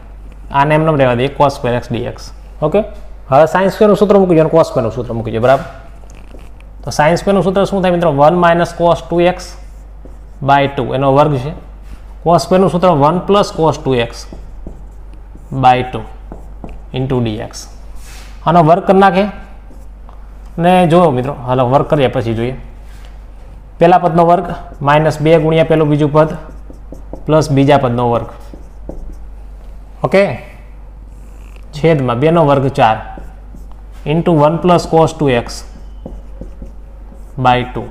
આને એમને રહેવા દઈએ cos square x d x okay હવે સાયન્સ સ્ક્વેરનું સૂત્ર મૂકી અને કોસ સ્ક્વેરનું સૂત્ર મૂકી બરાબર તો સાયન્સ સ્ક્વેરનું સૂત્ર શું થાય મિત્રો one minus cos two x by two એનો વર્ગ છે કોસ સ્ક્વેરનું સૂત્ર one plus cos two x by two into d x આનો વર્ક કરી નાખે ને જોયો મિત્રો હાલો વર્ક કરીએ પછી જોઈએ પહેલા પદનો વર્ગ માઇનસ બે ગુણ્યા પહેલું બીજું પદ પ્લસ બીજા પદનો વર્ગ ओके छेद में बेनो वर्ग चार into one plus cos two x by two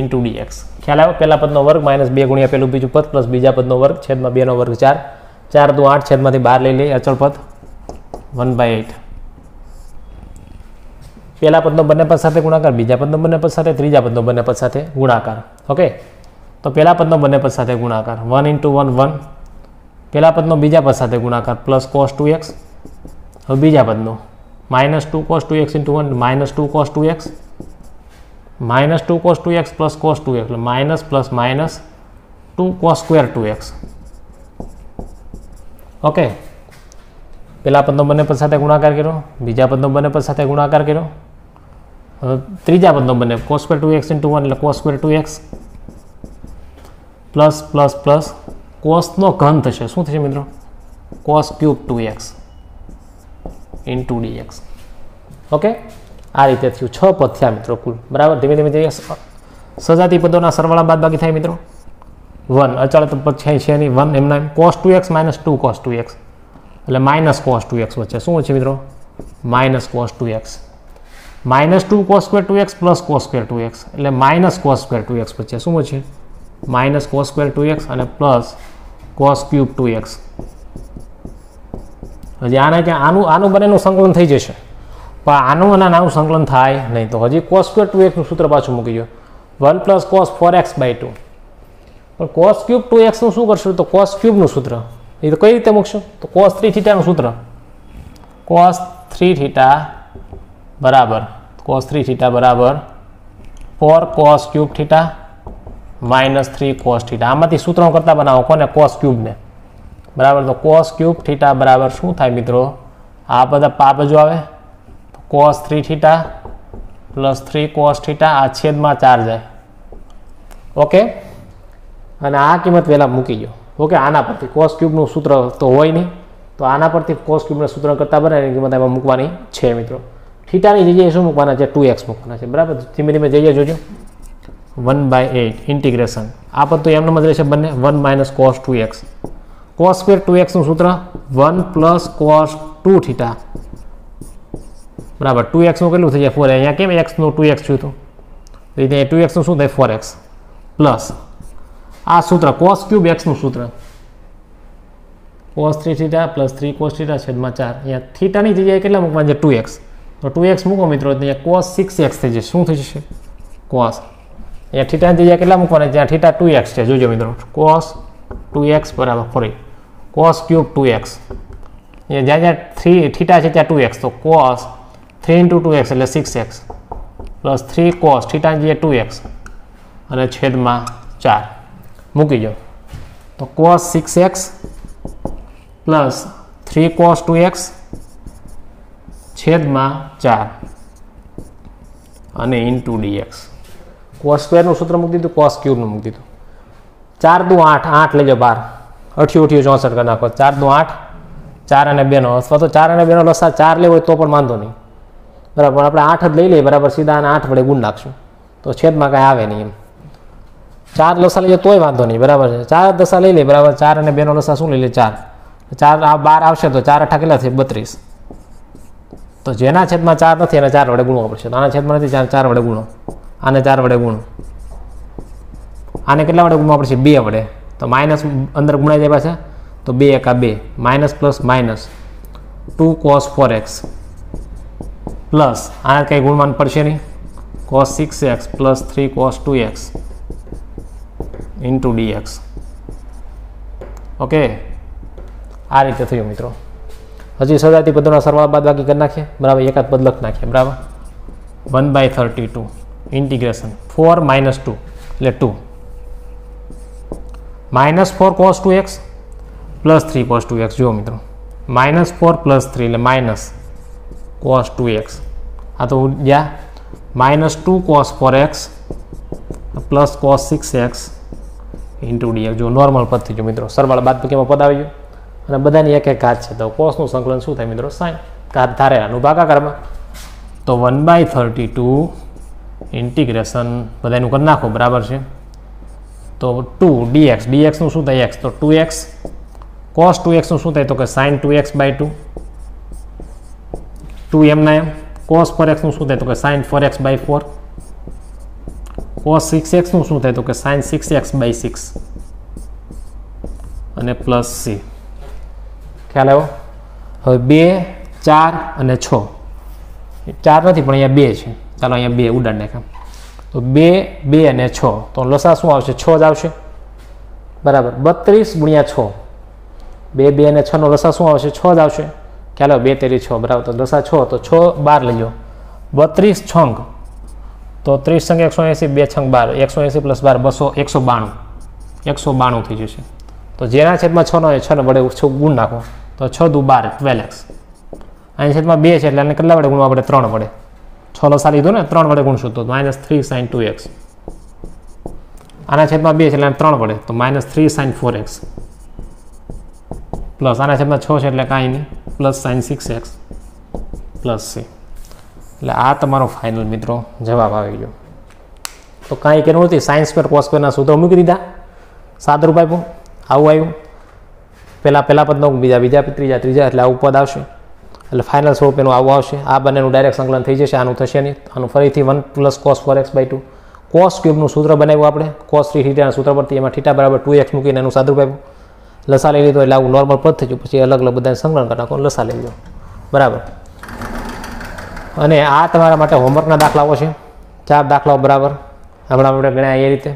into d x ख्याल आया पहला पद ना वर्ग माइनस बे गुणिया पेलू बीजू पद प्लस बीजा पद ना वर्ग छेद में बेनो वर्ग चार चार दू आठ छेद में बार ले लें अचल पद वन बाय एट पहला पद ना बने पद साथ गुणाकार बीजा पद ना बने पद साथ तीजा पद ना बने पद साथ गुणाकार ओके तो पहला पद ना बने पद साथ गुणाकार वन इंटू वन वन પહેલા પદનો બીજા પદ સાથે ગુણાકાર પ્લસ કોસ ટુ એક્સ હવે બીજા પદનો minus two cos two x into one minus two cos two x minus two cos two x plus cos two x એટલે minus plus minus two cos square two x okay પહેલાં પદનો બંને પદ સાથે ગુણાકાર કર્યો બીજા પદનો બંને પદ સાથે ગુણાકાર કર્યો હવે ત્રીજા પદનો બંને cos square two x into one એટલે cos square two x plus plus plus કોસનો ઘન થશે શું થશે મિત્રો cos cube two x into d x okay આ રીતે થયું છ પદ થયા મિત્રો કુલ બરાબર ધીમે ધીમે ધીમે સજાતિ પદોના સરવાળા બાદ બાકી થાય મિત્રો વન અચળ પછી છે નહીં વન એમના cos two x minus two cos two x એટલે માઇનસ કોસ ટુ એક્સ વચ્ચે શું છે મિત્રો minus cos two x minus two cos square two x plus cos square two x એટલે minus cos square two x વચ્ચે શું છે minus cos square two x અને plus cos cube two x હજી આના કે આનું આનું બનેનું સંકલન થઈ જશે પણ આનું અને આનું સંકલન થાય નહીં તો હજી કોસ સ્ક્વેર ટુ એક્સનું સૂત્ર પાછું મૂકી ગયો one plus cos four x by two પણ કોસ ક્યુબ ટુ એક્સનું શું કરશું તો કોસ ક્યુબનું સૂત્ર એ તો કઈ રીતે મૂકશો તો કોસ થ્રી થીટાનું સૂત્ર કોસ થ્રી થીટા બરાબર કોસ થ્રી થીટા બરાબર four cos cube theta minus three cos theta આમાંથી સૂત્રો કરતાં બનાવો કોને કોસ ક્યુબને બરાબર તો કોસ ક્યુબ થીટા બરાબર શું થાય મિત્રો આ બધા પાપ જો આવે cos three theta plus three cos theta આ છેદમાં ચાર જાય ઓકે અને આ કિંમત પહેલાં મૂકી ગયો ઓકે આના પરથી કોસ ક્યુબનું સૂત્ર તો હોય નહીં તો આના પરથી કોસ ક્યુબના સૂત્ર કરતાં બને એની કિંમત એમાં મૂકવાની છે મિત્રો થીટાની જગ્યાએ શું મૂકવાના છે ટુ એક્સ મૂકવાના છે બરાબર ધીમે ધીમે જઈએ જોજો વન બાય એટ ઇન્ટિગ્રેશન આ બધું એમનો જ રહેશે બંને one minus cos two x cos square two એક્સનું સૂત્ર one plus cos two theta બરાબર ટુ એક્સનું કેટલું થઈ જાય ફોર અહીંયા કેમ એક્સનું ટુ એક્સ થયું હતું રીતે ટુ એક્સનું શું થાય ફોર એક્સ પ્લસ આ સૂત્ર કોસ ક્યુબ એક્સનું સૂત્ર cos three theta plus three cos theta છેદમાં ચાર અહીંયા થીટાની જગ્યાએ કેટલા મૂકવાના છે ટુ એક્સ તો ટુ એક્સ મૂકો મિત્રો અહીંયા કોસ સિક્સ એક્સ થઈ જશે શું થઈ જશે કોસ અહીંયા થીટાની જગ્યા કેટલા મૂકવાના જ્યાં થીટા ટુ એક્સ છે જોજો મિત્રો કોસ ટુ એક્સ બરાબર four cos cube two x એ જ્યાં જ્યાં થ્રી થીટા છે ત્યાં ટુ એક્સ તો cos three into two x એટલે six x plus three cos થીટાની જે ટુ એક્સ અને છેદમાં ચાર મૂકી જાઓ તો cos six x plus three cos two x છેદમાં ચાર અને ઇન્ટુ ડીએક્સ કોસ સ્ક્વેરનું સૂત્ર મૂકી દીધું કોસ ક્યુબનું મૂકી દીધું ચાર દુ આઠ આઠ લેજો બાર અઠ્યું અઠ્યું ચોસઠ કરી નાખો ચાર દુ આઠ ચાર અને બેનો અથવા તો ચાર અને બેનો લસા ચાર લેવો હોય તો પણ વાંધો નહીં બરાબર આપણે આઠ જ લઈ લઈએ બરાબર સીધા અને આઠ વડે ગુણ નાખશું તો છેદમાં કાંઈ આવે નહીં એમ ચાર લસા લઈએ તોય વાંધો નહીં બરાબર છે ચાર દસા લઈ લઈએ બરાબર ચાર અને બેનો લસા શું લઈ લે ચાર ચાર આ બાર આવશે તો ચાર અઠા કેટલા છે બત્રીસ તો જેના છેદમાં ચાર નથી એના ચાર વડે ગુણવા પડશે આના છેદમાં નથી ચાર ચાર વડે ગુણો આને ચાર વડે ગુણ આને કેટલા વડે ગુણવા પડશે બે વડે તો માઇનસ અંદર ગુણાઈ જાય પાછા તો બે એકા બે minus plus minus two cos four x plus આને કંઈ ગુણવાનું પડશે નહીં cos six x plus three cos two x into dx okay આ રીતે થયું મિત્રો હજી સજાતી પદોના સરવાળા બાદ બાકી કરી નાખીએ બરાબર એકાદ બદલક નાખીએ બરાબર one by thirty two integration four minus two એટલે two minus four cos two x plus three cos two x જુઓ મિત્રો માઇનસ ફોર પ્લસ થ્રી એટલે માઇનસ કોસ ટુ એક્સ આ તો ઉડ્યા minus two cos four x plus cos six x into dx જો normal પદથી જો મિત્રો સરવાળા બાદ કેમાં પદ આવી ગયો અને બધાની એક એક ઘાત છે તો કોસનું સંકલન શું થાય મિત્રો સાઈન ઘાત ધારેલાનું ભાગાકારમાં તો one by thirty two integration બધાનું કરી નાખો બરાબર છે તો ટુ ડીએક્સ ડીએક્સનું શું થાય એક્સ તો ટુ એક્સ કોસ ટુ એક્સનું શું થાય તો કે sine two x by two two એમના એમ કોસ ફોર એક્સનું શું થાય તો કે sine four x by four cos six એક્સનું શું થાય તો કે sine six x by six અને પ્લસ સી ખ્યાલ આવ્યો હવે બે ચાર અને છ ચાર નથી પણ અહીંયા બે છે ચાલો અહીંયા બે ઉડાડ નાખ્યા તો બે બે અને છ તો લસા શું આવશે છ જ આવશે બરાબર બત્રીસ ગુણ્યા છ બે બે અને છનો લસા શું આવશે છ જ આવશે ચાલો બે તેરી છ બરાબર તો લસા છ તો છ બાર લેજો બત્રીસ છંગ તો ત્રીસ સંગ એકસો એંસી બે છંગ બાર એકસો એંસી પ્લસ બાર બસો એકસો બાણું એકસો બાણું થઈ જશે તો જેના છેદમાં છનો હોય છને વડે છ ગુણ નાખો તો છ દુ બાર ટ્વેલ્વ એક્સ અહીં છેદમાં બે છે એટલે એને કેટલા વડે ગુણવા પડે ત્રણ વડે છ લસા લીધો ને ત્રણ વડે ગુણશું તો minus three sine two x આના છેદમાં બે છે એટલે ત્રણ વડે તો minus three sine four x plus આના છેદમાં છ છે એટલે કાંઈ નહીં plus sine six x plus c એટલે આ તમારો ફાઇનલ મિત્રો જવાબ આવી ગયો તો કાંઈ કર્યું નથી સાઇન્સ સ્ક્વેર કોસ સ્ક્વેરના સૂત્રો મૂકી દીધા સાદરૂપ આપ્યું આવું આવ્યું પહેલાં પહેલાં પદ નવું બીજા બીજા ત્રીજા ત્રીજા એટલે આવું પદ આવશે એટલે ફાઇનલ સ્વરૂપ એનું આવું આવશે આ બંનેનું ડાયરેક્ટ સંકલન થઈ જશે આનું થશે નહીં આનું ફરીથી one plus cos four x by two cos ક્યુબનું સૂત્ર બનાવ્યું આપણે કોસ થ્રી થીટાના સૂત્ર પરથી એમાં થીટા બરાબર ટુ એક્સ મૂકીને એનું સાદું પાયું લસા લઈ લીધો એટલે આવું નોર્મલ પદ થઈ ગયું પછી અલગ અલગ બધાને સંકલન કરી નાખો લસા લઈ લીધો બરાબર અને આ તમારા માટે હોમવર્કના દાખલાઓ છે ચાર દાખલાઓ બરાબર હમણાં આપણે ગણ્યા એ રીતે